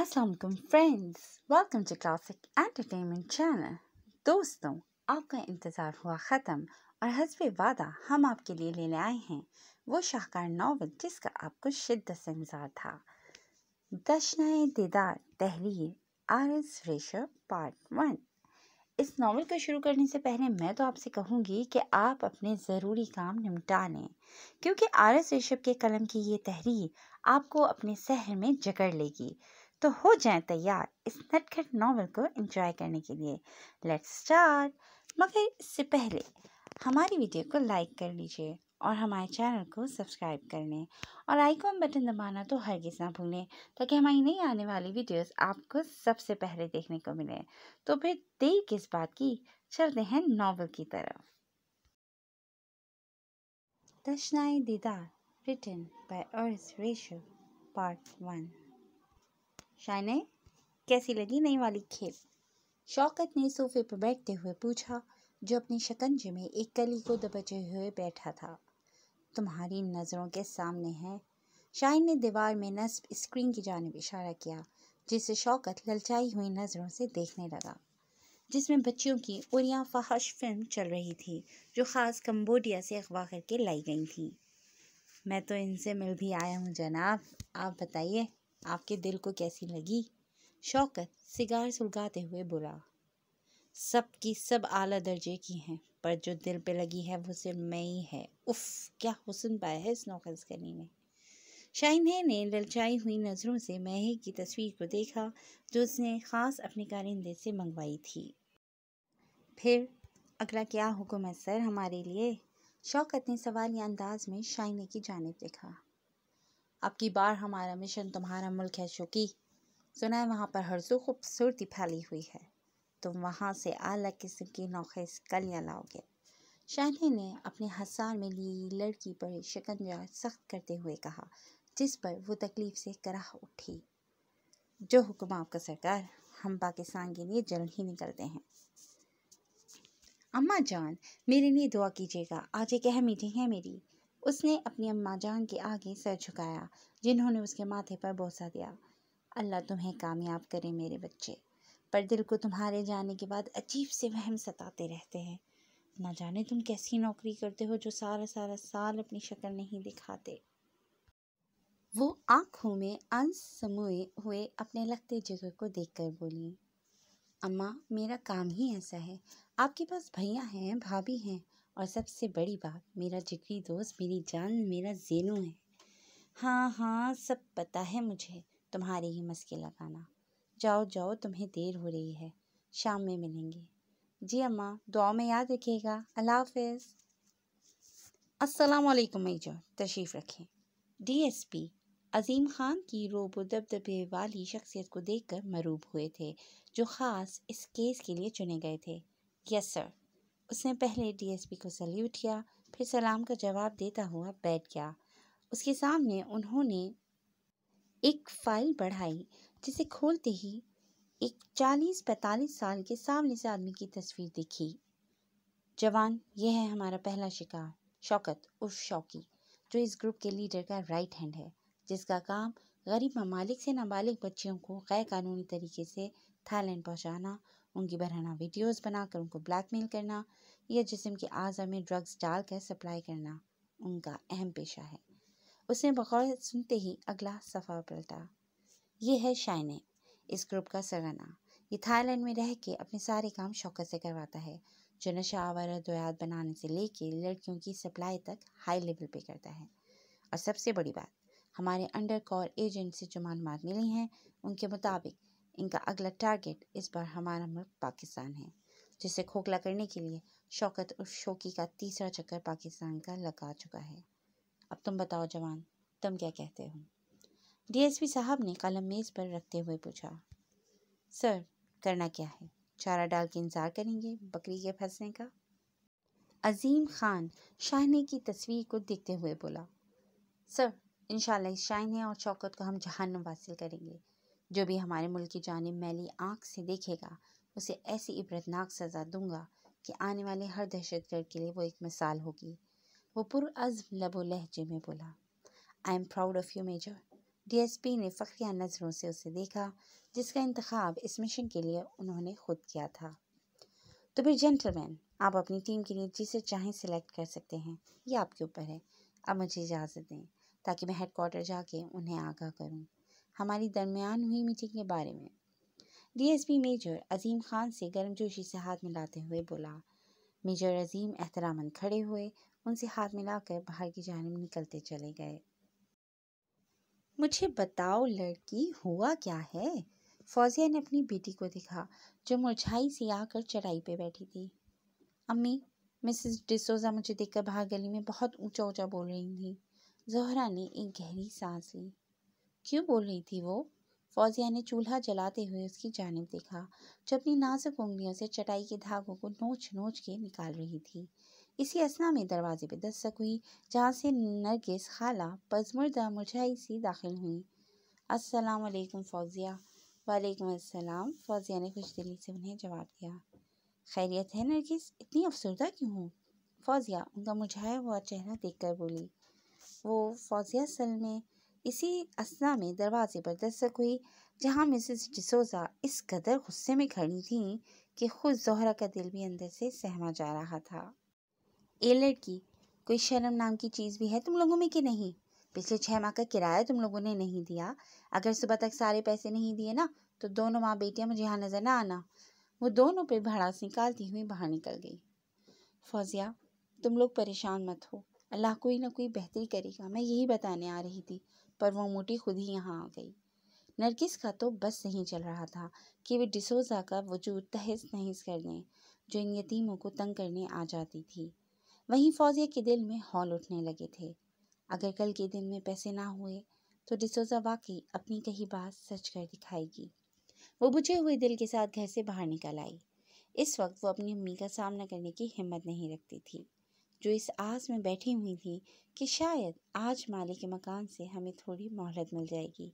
Aslam friends welcome to classic entertainment channel दोस्तों आपका इंतज़ार हुआ ख़त्म और हजब वादा हम आपके लिए लेने आए हैं वो शाहकार नावल जिसका आपको शिद्दत से इंतज़ार था दशनाए दीदार तहरीर आर एस रेश पार्ट वन इस नावल को शुरू करने से पहले मैं तो आपसे कहूँगी कि आप अपने ज़रूरी काम निपटा लें क्योंकि आर एस रेशभ के कलम की ये तहरीर आपको अपने शहर में जकड़ लेगी तो हो जाए तैयार इस नटखट नावल को एंजॉय करने के लिए लेट्स स्टार्ट मगर इससे पहले हमारी वीडियो को लाइक कर लीजिए और हमारे चैनल को सब्सक्राइब कर लें और आइकॉन बटन दबाना तो हरगिज ना भूलें ताकि हमारी नई आने वाली वीडियोस आपको सबसे पहले देखने को मिले तो फिर देर किस बात की चलते हैं नॉवल की तरफ दीदार रिटन बाय अर्स रेशो पार्ट वन शायने कैसी लगी नई वाली खेल शौकत ने सोफे पर बैठते हुए पूछा जो अपने शकंजे में एक कली को दबचे हुए बैठा था तुम्हारी नज़रों के सामने है शाइन ने दीवार में नस्ब स्क्रीन की जानब इशारा किया जिसे शौकत ललचाई हुई नज़रों से देखने लगा जिसमें बच्चियों की उरिया फहश फिल्म चल रही थी जो ख़ास कम्बोडिया से अगवा करके लाई गई थी मैं तो इनसे मिल भी आया हूँ जनाब आप बताइए आपके दिल को कैसी लगी शौकत सिगार सुलगाते हुए बोला सब की सब आला दर्जे की हैं पर जो दिल पे लगी है वो सिर्फ मैं ही है उफ़ क्या हुसन पाया है इस नौकसकनी में शाहिने ने ललचाई हुई नज़रों से महे की तस्वीर को देखा जो उसने ख़ास अपने कारिंदे से मंगवाई थी फिर अगला क्या हुक्म है सर हमारे लिए शौकत ने सवाल या अंदाज में शाइने की जानब देखा अब की बार हमारा मिशन तुम्हारा मुल्क है शोकी सुना है वहाँ पर हर सो खूबसूरती फैली हुई है तुम वहाँ से अलग किस्म की नौखेज कलियाँ लाओगे शहनी ने अपने हसार में ली लड़की पर शिकंजा सख्त करते हुए कहा जिस पर वो तकलीफ़ से कराह उठी जो हुक्म आपका सरकार हम पाकिस्तान के लिए जल्द ही निकलते हैं अम्मा जान मेरे लिए दुआ कीजिएगा आज एक अहम मीटिंग है मेरी उसने अपनी अम्मा जान के आगे सर झुकाया जिन्होंने उसके माथे पर बोसा दिया अल्लाह तुम्हें कामयाब करे मेरे बच्चे पर दिल को तुम्हारे जाने के बाद अजीब से वहम सताते रहते हैं ना जाने तुम कैसी नौकरी करते हो जो सारा सारा साल अपनी शक्ल नहीं दिखाते वो आंखों में अंश समूह हुए अपने लगते जगह को देखकर बोली अम्मा मेरा काम ही ऐसा है आपके पास भैया हैं भाभी हैं और सबसे बड़ी बात मेरा जिगरी दोस्त मेरी जान मेरा जेनू है हाँ हाँ सब पता है मुझे तुम्हारे ही मस्के लगाना जाओ जाओ तुम्हें देर हो रही है शाम में मिलेंगे जी अम्मा दुआ में याद रखिएगा अल्लाह अस्सलाम वालेकुम मेजर तशरीफ़ रखें डीएसपी अजीम खान की रोब दबदबे वाली शख्सियत को देखकर मरूब हुए थे जो ख़ास इस केस के लिए चुने गए थे यस सर उसने पहले डीएसपी को सल्यूट किया फिर सलाम का जवाब देता हुआ बैठ गया उसके सामने उन्होंने एक फाइल बढ़ाई जिसे खोलते ही एक चालीस पैंतालीस साल के सामने से आदमी की तस्वीर दिखी जवान यह है हमारा पहला शिकार शौकत उर्फ शौकी जो इस ग्रुप के लीडर का राइट हैंड है जिसका काम गरीब ममालिक से नाबालिग बच्चियों को गैर कानूनी तरीके से थाईलैंड पहुंचाना उनकी बरहना वीडियोस बनाकर उनको ब्लैकमेल करना या जिसम के आज़ा में ड्रग्स डालकर सप्लाई करना उनका अहम पेशा है उसने बकौल सुनते ही अगला सफ़ा पलटा ये है शाइने इस ग्रुप का सरगना ये थाईलैंड में रह के अपने सारे काम शौकत से करवाता है जो नशा आवर दयात बनाने से लेकर लड़कियों की सप्लाई तक हाई लेवल पे करता है और सबसे बड़ी बात हमारे अंडर कॉर एजेंट से जो मालूम मिली हैं उनके मुताबिक इनका अगला टारगेट इस बार हमारा मुल्क पाकिस्तान है जिसे खोखला करने के लिए शौकत और शोकी का तीसरा चक्कर पाकिस्तान का लगा चुका है अब तुम बताओ जवान तुम क्या कहते हो डीएसपी साहब ने कलम मेज़ पर रखते हुए पूछा सर करना क्या है चारा डाल के इंतज़ार करेंगे बकरी के फंसने का अजीम खान शाहने की तस्वीर को देखते हुए बोला सर इन शाहने और शौकत को हम जहन्नम हासिल करेंगे जो भी हमारे मुल्क की जानब मैली आँख से देखेगा उसे ऐसी इबरतनाक सज़ा दूंगा कि आने वाले हर दहशतगर्द के लिए वो एक मिसाल होगी वो पुरज़म लबो लहजे में बोला I am proud of you major DSP ने फ़ख्रिया नज़रों से उसे देखा जिसका इंतखब इस मिशन के लिए उन्होंने खुद किया था तो फिर जेंटलमैन आप अपनी टीम के लिए जिसे चाहें सिलेक्ट कर सकते हैं ये आपके ऊपर है अब मुझे इजाज़त दें ताकि मैं हेड क्वार्टर जाके उन्हें आगाह करूँ हमारी दरमियान हुई मीटिंग के बारे में डीएसपी मेजर अजीम खान से गर्मजोशी से हाथ मिलाते हुए बोला मेजर अजीम एहतरामन खड़े हुए उनसे हाथ मिलाकर बाहर की जानब निकलते चले गए मुझे बताओ लड़की हुआ क्या है फौजिया ने अपनी बेटी को देखा जो मुरझाई से आकर चढ़ाई पे बैठी थी अम्मी मिसेस डिसोजा मुझे देखकर बाहर गली में बहुत ऊंचा ऊंचा बोल रही थी जोहरा ने एक गहरी सांस ली क्यों बोल रही थी वो फौजिया ने चूल्हा जलाते हुए उसकी जानब देखा जो अपनी नाजुक उंगलियों से चटाई के धागों को नोच नोच के निकाल रही थी इसी असना में दरवाजे पर दस्तक हुई जहाँ से नरगिस खाला पजमरदा मुरझाई सी दाखिल हुई अस्सलाम वालेकुम फौजिया वालेकुम अस्सलाम फौजिया ने खुश दिली से उन्हें जवाब दिया खैरियत है नरगिस इतनी अफसरदा क्यों हूँ फौजिया उनका मुरझाया हुआ चेहरा देखकर बोली वो फौजिया असल में इसी असना में दरवाजे पर दस्तक हुई जहां मिसेस डिसोजा इस कदर गुस्से में खड़ी थी कि खुद जहरा का दिल भी अंदर से सहमा जा रहा था ए लड़की कोई शर्म नाम की चीज़ भी है तुम लोगों में कि नहीं पिछले छः माह का किराया तुम लोगों ने नहीं दिया अगर सुबह तक सारे पैसे नहीं दिए ना तो दोनों माँ बेटियाँ मुझे यहाँ नज़र ना आना वो दोनों पे भड़ास निकालती हुई बाहर निकल गई फौजिया तुम लोग परेशान मत हो अल्लाह कोई ना कोई बेहतरी करेगा मैं यही बताने आ रही थी पर वो मोटी खुद ही यहाँ आ गई नरगिस का तो बस नहीं चल रहा था कि वे डिसोजा का वजूद तहस नहस कर दें जो इन यतीमों को तंग करने आ जाती थी वहीं फौजिया के दिल में हौल उठने लगे थे अगर कल के दिन में पैसे ना हुए तो डिसोजा वाकई अपनी कही बात सच कर दिखाएगी वो बुझे हुए दिल के साथ घर से बाहर निकल आई इस वक्त वो अपनी अम्मी का सामना करने की हिम्मत नहीं रखती थी जो इस आस में बैठी हुई थी कि शायद आज माली के मकान से हमें थोड़ी मोहलत मिल जाएगी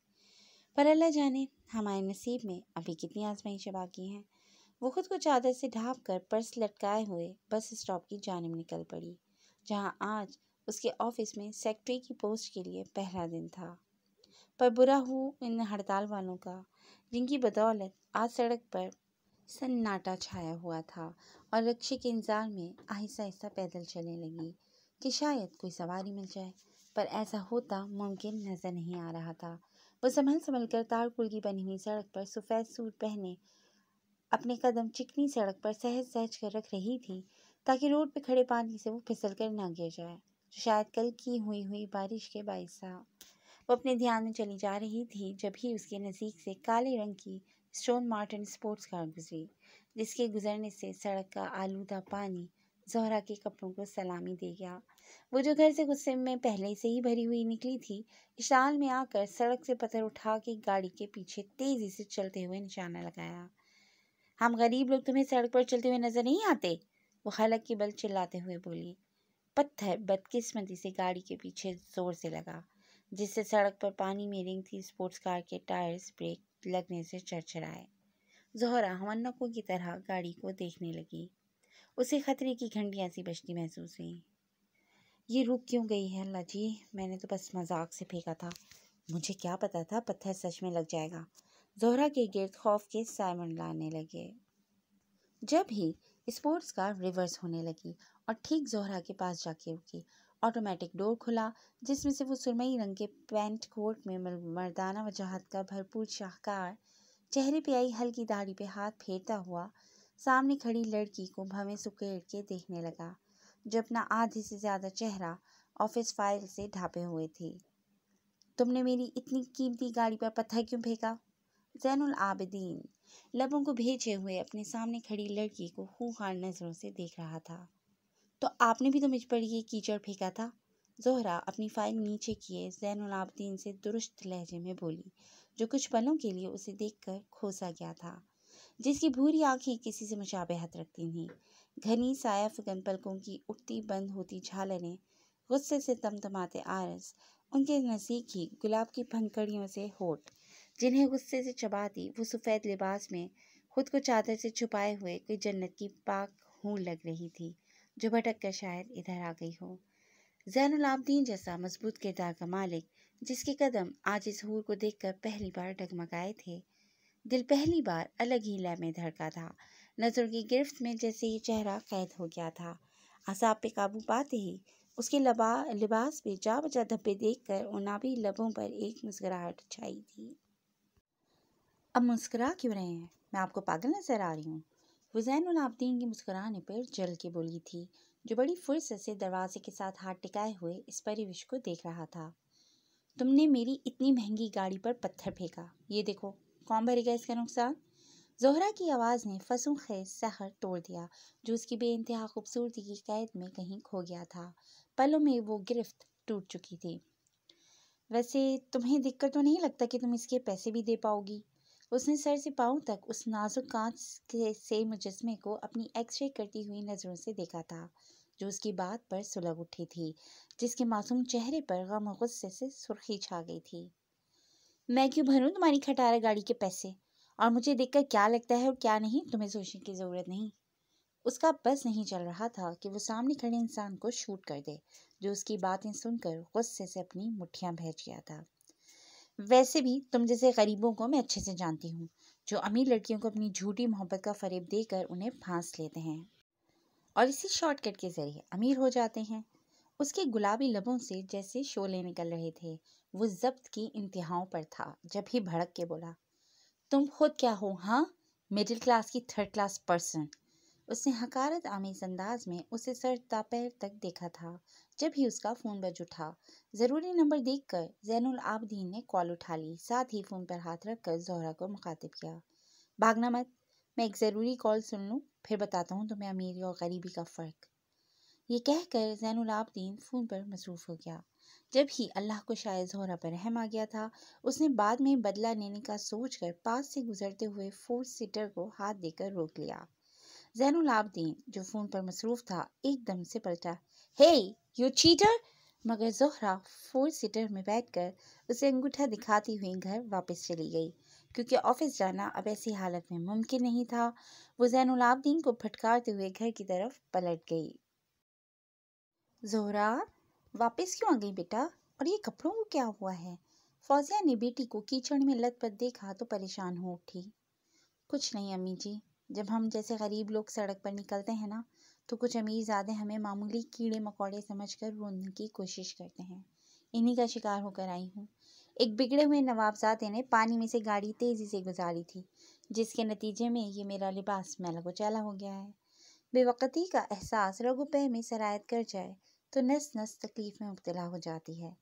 पर अल्लाह जाने हमारे नसीब में अभी कितनी आजमाइशें बाकी हैं वो खुद को चादर से ढाँप कर पर्स लटकाए हुए बस स्टॉप की जानब निकल पड़ी जहाँ आज उसके ऑफिस में सेक्रेटरी की पोस्ट के लिए पहला दिन था पर बुरा हूँ इन हड़ताल वालों का जिनकी बदौलत आज सड़क पर सन्नाटा छाया हुआ था और रिक्शे के इंतज़ार में आहिस्ता आहिस्ता पैदल चलने लगी कि शायद कोई सवारी मिल जाए पर ऐसा होता मुमकिन नज़र नहीं आ रहा था वो संभल संभल कर तारकुल की बनी हुई सड़क पर सफ़ेद सूट पहने अपने कदम चिकनी सड़क पर सहज सहज कर रख रही थी ताकि रोड पर खड़े पानी से वो फिसल कर ना गिर जाए जो शायद कल की हुई हुई बारिश के बायस था वो अपने ध्यान में चली जा रही थी जब ही उसके नज़दीक से काले रंग की स्टोन मार्टिन स्पोर्ट्स कार गुजरी जिसके गुजरने से सड़क का आलूदा पानी जहरा के कपड़ों को सलामी दे गया वो जो घर से गुस्से में पहले से ही भरी हुई निकली थी इशाल में आकर सड़क से पत्थर उठा के गाड़ी के पीछे तेजी से चलते हुए निशाना लगाया हम गरीब लोग तुम्हें सड़क पर चलते हुए नजर नहीं आते वो हलक के बल चिल्लाते हुए बोली पत्थर बदकिस्मती से गाड़ी के पीछे जोर से लगा जिससे सड़क पर पानी में रिंग थी स्पोर्ट्स कार के टायर्स ब्रेक लगने से चरचराए जहरा हमन्नकों की तरह गाड़ी को देखने लगी उसे खतरे की घंटियाँ सी बजती महसूस हुई ये रुक क्यों गई है अल्लाह जी मैंने तो बस मजाक से फेंका था मुझे क्या पता था पत्थर सच में लग जाएगा जोहरा के गिर्द खौफ के साय लाने लगे जब ही स्पोर्ट्स कार रिवर्स होने लगी और ठीक जोहरा के पास जाके रुकी ऑटोमेटिक डोर खुला जिसमें से वो सुरमई रंग के पैंट कोट में मर्दाना वजाहत का भरपूर शाहकार चेहरे पे आई हल्की दाढ़ी पे हाथ फेरता हुआ सामने खड़ी लड़की को भवें सुकेड़ के देखने लगा जो अपना आधे से ज़्यादा चेहरा ऑफिस फाइल से ढापे हुए थे तुमने मेरी इतनी कीमती गाड़ी पर पत्थर क्यों फेंका जैनुल आबदीन लबों को भेजे हुए अपने सामने खड़ी लड़की को खूखार नज़रों से देख रहा था तो आपने भी तो मुझ पर ये कीचड़ फेंका था जोहरा अपनी फाइल नीचे किए जैनलाब्दीन से दुरुस्त लहजे में बोली जो कुछ पलों के लिए उसे देखकर खोसा गया था जिसकी भूरी आँखें किसी से मुशाबहत रखती थीं घनी साया फगन पलकों की उठती बंद होती झालरें गुस्से से तमतमाते आरस उनके नज़दीक ही गुलाब की भंकड़ियों से होठ जिन्हें गुस्से से चबाती वो सफ़ेद लिबास में खुद को चादर से छुपाए हुए कोई जन्नत की पाक हूँ लग रही थी जो भटक कर शायद इधर आ गई हो जैनलाब्दीन जैसा मजबूत किरदार का मालिक जिसके कदम आज इस हूर को देखकर पहली बार डगमगाए थे दिल पहली बार अलग ही लय में धड़का था नज़र की गिरफ्त में जैसे ही चेहरा कैद हो गया था असाब पे काबू पाते ही उसके लबा लिबास पे जा बजा धब्बे देख कर उनावी लबों पर एक मुस्कुराहट छाई थी अब मुस्कुरा क्यों रहे हैं मैं आपको पागल नज़र आ रही हूँ फ़ुजैन आबदीन की मुस्कुराने पर जल के बोली थी जो बड़ी फुर्स से दरवाजे के साथ हाथ टिकाए हुए इस परिवेश को देख रहा था तुमने मेरी इतनी महंगी गाड़ी पर पत्थर फेंका ये देखो कौन भरेगा इसका नुकसान जोहरा की आवाज़ ने फसूं खैर सहर तोड़ दिया जो उसकी बेानतहा खूबसूरती की कैद में कहीं खो गया था पलों में वो गिरफ्त टूट चुकी थी वैसे तुम्हें दिक्कत तो नहीं लगता कि तुम इसके पैसे भी दे पाओगी उसने सर से पाँव तक उस नाजुक कांच के से मुजस्मे को अपनी एक्सरे करती हुई नज़रों से देखा था जो उसकी बात पर सुलग उठी थी जिसके मासूम चेहरे पर गम गुस्से से सुर्खी छा गई थी मैं क्यों भरूँ तुम्हारी खटारा गाड़ी के पैसे और मुझे देखकर क्या लगता है और क्या नहीं तुम्हें सोचने की ज़रूरत नहीं उसका बस नहीं चल रहा था कि वो सामने खड़े इंसान को शूट कर दे जो उसकी बातें सुनकर गुस्से से अपनी मुठियाँ भेज गया था वैसे भी तुम जैसे गरीबों को मैं अच्छे से जानती हूँ जो अमीर लड़कियों को अपनी झूठी मोहब्बत का फरेब देकर उन्हें फांस लेते हैं और इसी शॉर्टकट के ज़रिए अमीर हो जाते हैं उसके गुलाबी लबों से जैसे शोले निकल रहे थे वो जब्त की इंतहाओं पर था जब ही भड़क के बोला तुम खुद क्या हो हाँ मिडिल क्लास की थर्ड क्लास पर्सन उसने हकारत आमेज अंदाज में उसे सर तापैर तक देखा था जब ही उसका फ़ोन बज उठा ज़रूरी नंबर देखकर जैनुल आबदीन ने कॉल उठा ली साथ ही फ़ोन पर हाथ रखकर जोहरा को मुखातिब किया भागना मत मैं एक ज़रूरी कॉल सुन लूँ फिर बताता हूँ तुम्हें अमीरी और गरीबी का फ़र्क ये कहकर जैनुल आबदीन फ़ोन पर मसरूफ़ हो गया जब ही अल्लाह को शायद जोहरा पर रहम आ गया था उसने बाद में बदला लेने का सोच कर पास से गुजरते हुए फोर सीटर को हाथ देकर रोक लिया जैनुल आबदीन जो फ़ोन पर मसरूफ़ था एकदम से पलटा हे यू चीटर मगर जोहरा फोर सीटर में बैठकर उसे अंगूठा दिखाती हुई घर वापस चली गई क्योंकि ऑफिस जाना अब ऐसी हालत में मुमकिन नहीं था वो जैनलाब्दीन को फटकारते हुए घर की तरफ पलट गई जोहरा वापस क्यों आ गई बेटा और ये कपड़ों को क्या हुआ है फौजिया ने बेटी को कीचड़ में लत पर देखा तो परेशान हो उठी कुछ नहीं अम्मी जी जब हम जैसे गरीब लोग सड़क पर निकलते हैं ना तो कुछ अमीरजादे हमें मामूली कीड़े मकोड़े समझकर रोने की कोशिश करते हैं इन्हीं का शिकार होकर आई हूँ एक बिगड़े हुए नवाबजादे ने पानी में से गाड़ी तेज़ी से गुजारी थी जिसके नतीजे में ये मेरा लिबास मैला कुचैला हो गया है बेवकती का एहसास रघुपह में सरायत कर जाए तो नस नस तकलीफ़ में मुबतला हो जाती है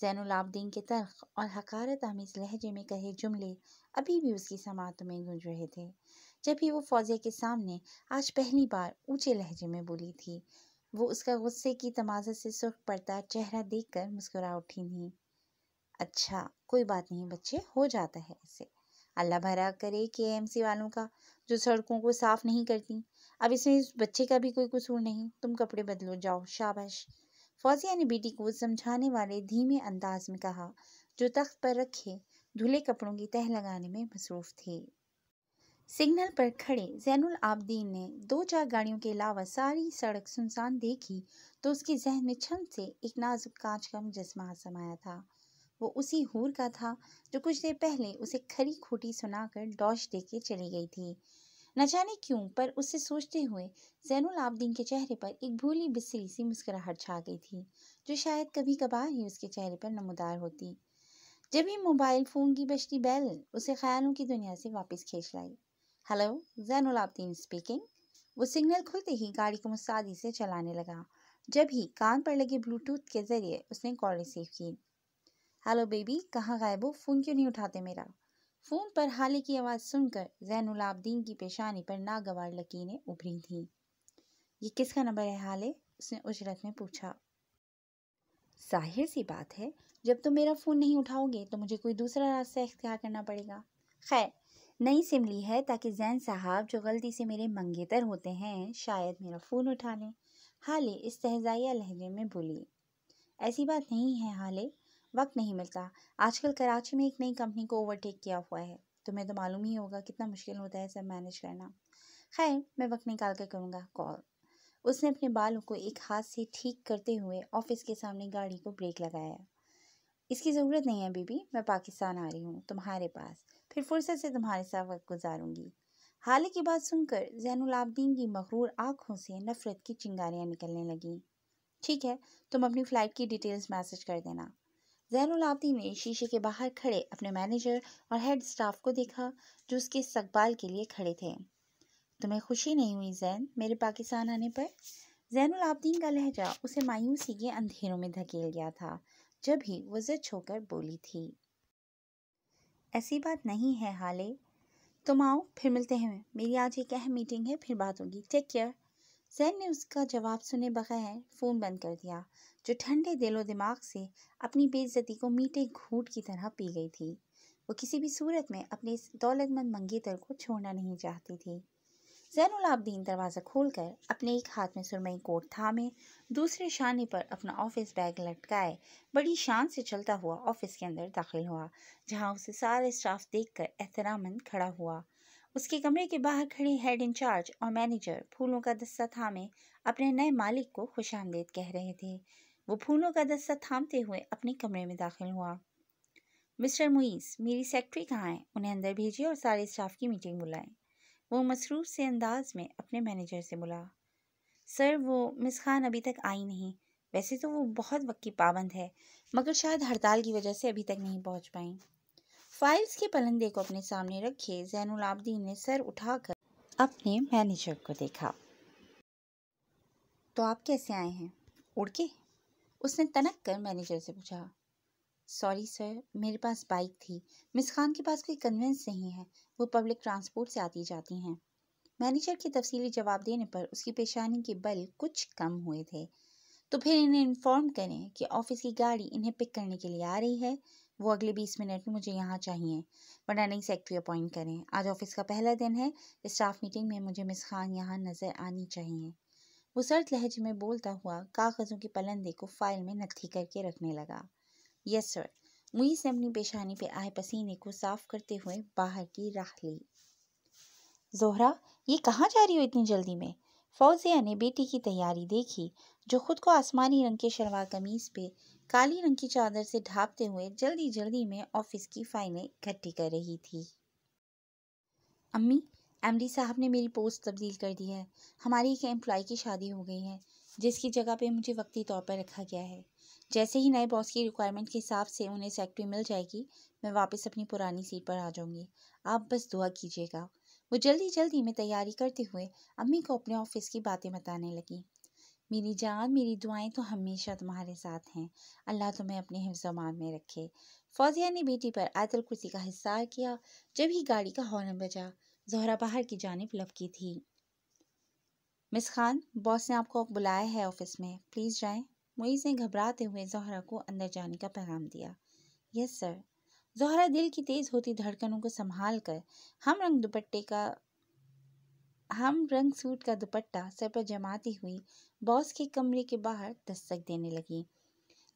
जैनलाब्दीन के तर्क और हकारत आमिज लहजे में कहे जुमले अभी भी उसकी समात में गूंज रहे थे जब ही वो फौजिया के सामने आज पहली बार ऊंचे लहजे में बोली थी वो उसका गुस्से की तमाजे से सुर्ख पड़ता चेहरा देखकर मुस्कुरा उठी थी अच्छा कोई बात नहीं बच्चे हो जाता है ऐसे अल्लाह भरा करे के एमसी वालों का जो सड़कों को साफ नहीं करती अब इसमें इस बच्चे का भी कोई कसूर नहीं तुम कपड़े बदलो जाओ शाबाश फौजिया ने बेटी को समझाने वाले धीमे अंदाज में कहा जो तख्त पर रखे धुले कपड़ों की तह लगाने में मसरूफ़ थी सिग्नल पर खड़े जैनुल आबदीन ने दो चार गाड़ियों के अलावा सारी सड़क सुनसान देखी तो उसके जहन में छम से एक नाजुक कांच का मुजस्मा समाया था वो उसी हूर का था जो कुछ देर पहले उसे खरी खोटी सुनाकर डॉश दे के चली गई थी न जाने क्यों पर उससे सोचते हुए जैनुल आबदीन के चेहरे पर एक भूली बिसरी सी मुस्कुराहट छा गई थी जो शायद कभी कभार ही उसके चेहरे पर नमदार होती जब ही मोबाइल फ़ोन की बजती बैल उसे ख्यालों की दुनिया से वापस खींच लाई हेलो जैन आबदीन स्पीकिंग वो सिग्नल खुलते ही गाड़ी को मुस्तादी से चलाने लगा जब ही कान पर लगे ब्लूटूथ के ज़रिए उसने कॉल रिसीव की हेलो बेबी कहाँ गायब हो फ़ोन क्यों नहीं उठाते मेरा फ़ोन पर हाले की आवाज़ सुनकर ज़ैन आबदीन की पेशानी पर नागवार लकीरें उभरी थीं ये किसका नंबर है हाले उसने उजरत में पूछा जाहिर सी बात है जब तुम तो मेरा फ़ोन नहीं उठाओगे तो मुझे कोई दूसरा रास्ता इख्तियार करना पड़ेगा खैर नई सिम ली है ताकि जैन साहब जो गलती से मेरे मंगेतर होते हैं शायद मेरा फ़ोन उठा लें हाले इस तहजाइया लहजे में बोली ऐसी बात नहीं है हाले वक्त नहीं मिलता आजकल कराची में एक नई कंपनी को ओवरटेक किया हुआ है तुम्हें तो मालूम ही होगा कितना मुश्किल होता है सब मैनेज करना खैर मैं वक्त निकाल कर करूँगा कॉल उसने अपने बालों को एक हाथ से ठीक करते हुए ऑफिस के सामने गाड़ी को ब्रेक लगाया इसकी ज़रूरत नहीं है बीबी मैं पाकिस्तान आ रही हूँ तुम्हारे पास फिर फुर्सत से तुम्हारे साथ वक्त गुजारूंगी हाल की बात सुनकर जैनलाब्दीन की मकरूर आंखों से नफ़रत की चिंगारियां निकलने लगीं ठीक है तुम अपनी फ़्लाइट की डिटेल्स मैसेज कर देना जैनलाब्दीन ने शीशे के बाहर खड़े अपने मैनेजर और हेड स्टाफ को देखा जो उसके इस्तकबाल के लिए खड़े थे तुम्हें खुशी नहीं हुई जैन मेरे पाकिस्तान आने पर जैनलाब्दीन का लहजा उसे मायूसी के अंधेरों में धकेल गया था जब ही वो छोकर बोली थी ऐसी बात नहीं है हाले तुम आओ फिर मिलते हैं मेरी आज एक अहम मीटिंग है फिर बात होगी टेक केयर जैन ने उसका जवाब सुने बगैर फ़ोन बंद कर दिया जो ठंडे दिलो दिमाग से अपनी बेइज्जती को मीठे घूट की तरह पी गई थी वो किसी भी सूरत में अपने इस दौलतमंद मंगेतर को छोड़ना नहीं चाहती थी जैनुलाब्दीन दरवाज़ा खोलकर अपने एक हाथ में सुरमई कोट थामे दूसरे शाने पर अपना ऑफिस बैग लटकाए बड़ी शान से चलता हुआ ऑफिस के अंदर दाखिल हुआ जहां उसे सारे स्टाफ देखकर एहतरामंद खड़ा हुआ उसके कमरे के बाहर खड़े हेड इंचार्ज और मैनेजर फूलों का दस्ता थामे अपने नए मालिक को खुश आमदेद कह रहे थे वो फूलों का दस्ता थामते हुए अपने कमरे में दाखिल हुआ मिस्टर मुईस मेरी सेक्रेटरी कहाँ हैं उन्हें अंदर भेजिए और सारे स्टाफ की मीटिंग बुलाएं वो मसरूफ़ से अंदाज में अपने मैनेजर से बोला सर वो मिस खान अभी तक आई नहीं वैसे तो वो बहुत वक्त की पाबंद है मगर शायद हड़ताल की वजह से अभी तक नहीं पहुंच पाई फाइल्स के पलंदे को अपने सामने रखे जैनुल आबदीन ने सर उठाकर अपने मैनेजर को देखा तो आप कैसे आए हैं उड़ के उसने तनक कर मैनेजर से पूछा सॉरी सर मेरे पास बाइक थी मिस खान के पास कोई कन्वेंस नहीं है वो पब्लिक ट्रांसपोर्ट से आती जाती हैं मैनेजर के तफसीली जवाब देने पर उसकी पेशानी के बल कुछ कम हुए थे तो फिर इन्हें इन्फॉर्म करें कि ऑफिस की गाड़ी इन्हें पिक करने के लिए आ रही है वो अगले बीस मिनट में मुझे यहाँ चाहिए वरना नई सेक्रेटरी अपॉइंट करें आज ऑफिस का पहला दिन है स्टाफ मीटिंग में मुझे मिस खान यहाँ नज़र आनी चाहिए वो सर्द लहजे में बोलता हुआ कागज़ों की पलंदे को फाइल में नत्थी करके रखने लगा यस सर मुईस ने अपनी पेशानी पे आए पसीने को साफ करते हुए बाहर की राह ली जोहरा ये कहाँ जा रही हो इतनी जल्दी में फौजिया ने बेटी की तैयारी देखी जो खुद को आसमानी रंग के शलवार कमीज पे काली रंग की चादर से ढापते हुए जल्दी जल्दी में ऑफिस की फाइलें इकट्ठी कर रही थी अम्मी एमडी साहब ने मेरी पोस्ट तब्दील कर दी है हमारी एक एम्प्लॉय की शादी हो गई है जिसकी जगह पे मुझे वक्ती तौर पर रखा गया है जैसे ही नए बॉस की रिक्वायरमेंट के हिसाब से उन्हें सेक्ट्री मिल जाएगी मैं वापस अपनी पुरानी सीट पर आ जाऊँगी आप बस दुआ कीजिएगा वो जल्दी जल्दी में तैयारी करते हुए अम्मी को अपने ऑफिस की बातें बताने लगी मेरी जान मेरी दुआएं तो हमेशा तुम्हारे साथ हैं अल्लाह तुम्हें अपने हिफ्जमान में रखे फौजिया ने बेटी पर आयतल कुर्सी का हिस्सा किया जब ही गाड़ी का हॉर्न बजा जहरा बाहर की जानब लपकी थी मिस खान बॉस ने आपको बुलाया है ऑफिस में प्लीज़ जाएं मुईस ने घबराते हुए जहरा को अंदर जाने का पैगाम दिया यस सर जहरा दिल की तेज़ होती धड़कनों को संभाल कर हम रंग दुपट्टे का हम रंग सूट का दुपट्टा सर पर जमाती हुई बॉस के कमरे के बाहर दस्तक देने लगी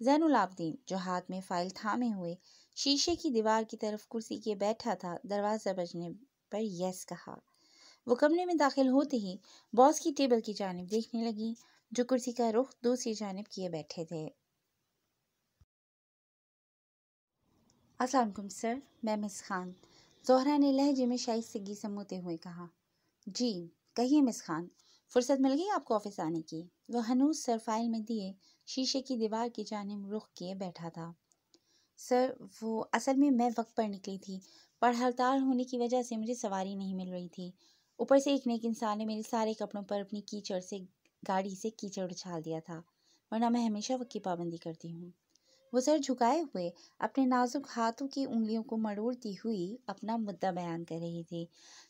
जैनुलाब्दीन जो हाथ में फाइल थामे हुए शीशे की दीवार की तरफ कुर्सी के बैठा था दरवाज़ा बजने पर यस कहा वो कमरे में दाखिल होते ही बॉस की टेबल की जानब देखने लगी जो कुर्सी का रुख दूसरी जानब किए बैठे थे असलकुम सर मैं मिस खान जोहरा ने लहजे में शाही सिग्गी समोते हुए कहा जी कहिए मिस खान फुर्सत मिल गई आपको ऑफिस आने की वह हनूज सर फाइल में दिए शीशे की दीवार की जानब रुख किए बैठा था सर वो असल में मैं वक्त पर निकली थी पर हड़ताल होने की वजह से मुझे सवारी नहीं मिल रही थी ऊपर से एक नेक इंसान ने मेरे सारे कपड़ों पर अपनी कीचड़ से गाड़ी से कीचड़ उछाल दिया था वरना मैं हमेशा वक्की पाबंदी करती हूँ वो सर झुकाए हुए अपने नाजुक हाथों की उंगलियों को मरोड़ती हुई अपना मुद्दा बयान कर रही थी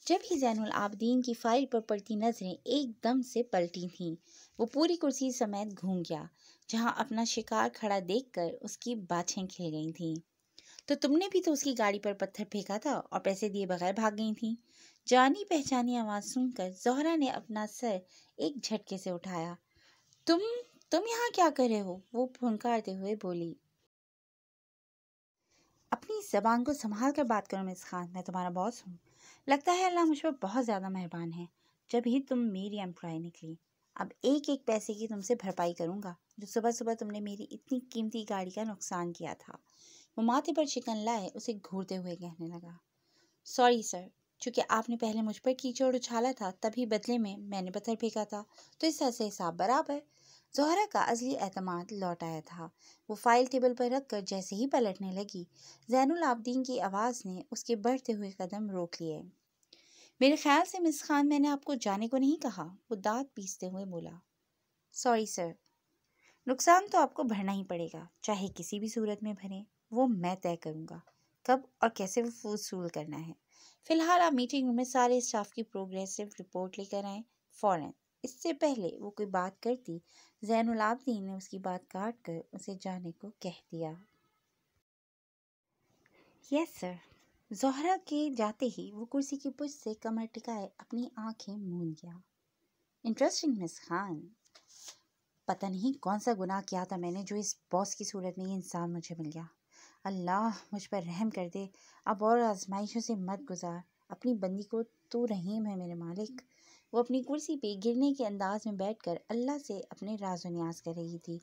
जब ही जैनुल आबदीन की फाइल पर पड़ती नज़रें एकदम से पलटी थीं वो पूरी कुर्सी समेत घूम गया जहां अपना शिकार खड़ा देखकर उसकी बाछें खिल गई थीं तो तुमने भी तो उसकी गाड़ी पर पत्थर फेंका था और पैसे दिए बगैर भाग गई थी जानी पहचानी आवाज़ सुनकर जोहरा ने अपना सर एक झटके से उठाया तुम तुम यहाँ क्या कर रहे हो वो फुनकारते हुए बोली अपनी जबान को संभाल कर बात करो मिस खान मैं तुम्हारा बॉस हूँ लगता है अल्लाह मुझ पर बहुत ज़्यादा मेहरबान है जब ही तुम मेरी एम्प्लॉय निकली अब एक एक पैसे की तुमसे भरपाई करूँगा जो सुबह सुबह तुमने मेरी इतनी कीमती गाड़ी का नुकसान किया था वो माथे पर चिकन लाए उसे घूरते हुए कहने लगा सॉरी सर चूँकि आपने पहले मुझ पर कीचड़ उछाला था तभी बदले में मैंने पत्थर फेंका था तो इस तरह से हिसाब बराबर जहरा का असली अहतमाद लौट आया था वो फाइल टेबल पर रख कर जैसे ही पलटने लगी जैनुल आबदीन की आवाज़ ने उसके बढ़ते हुए कदम रोक लिए मेरे ख्याल से मिस खान मैंने आपको जाने को नहीं कहा वो दांत पीसते हुए बोला सॉरी सर नुकसान तो आपको भरना ही पड़ेगा चाहे किसी भी सूरत में भरें वो मैं तय करूँगा कब और कैसे वो करना है फिलहाल आप मीटिंग रूम में सारे स्टाफ की प्रोग्रेसिव रिपोर्ट लेकर आएँ फ़ौरन इससे पहले वो कोई बात करती जैनुल ने उसकी बात काट कर उसे जाने को कह दिया यस सर जहरा के जाते ही वो कुर्सी की पुछ से कमर टिकाए अपनी आंखें मूंद गया इंटरेस्टिंग मिस खान पता नहीं कौन सा गुनाह किया था मैंने जो इस बॉस की सूरत में ये इंसान मुझे मिल गया अल्लाह मुझ पर रहम कर दे अब और आजमाइशों से मत गुजार अपनी बंदी को तो रहीम है मेरे मालिक वो अपनी कुर्सी पे गिरने के अंदाज में बैठकर अल्लाह से अपने राज न्याज कर रही थी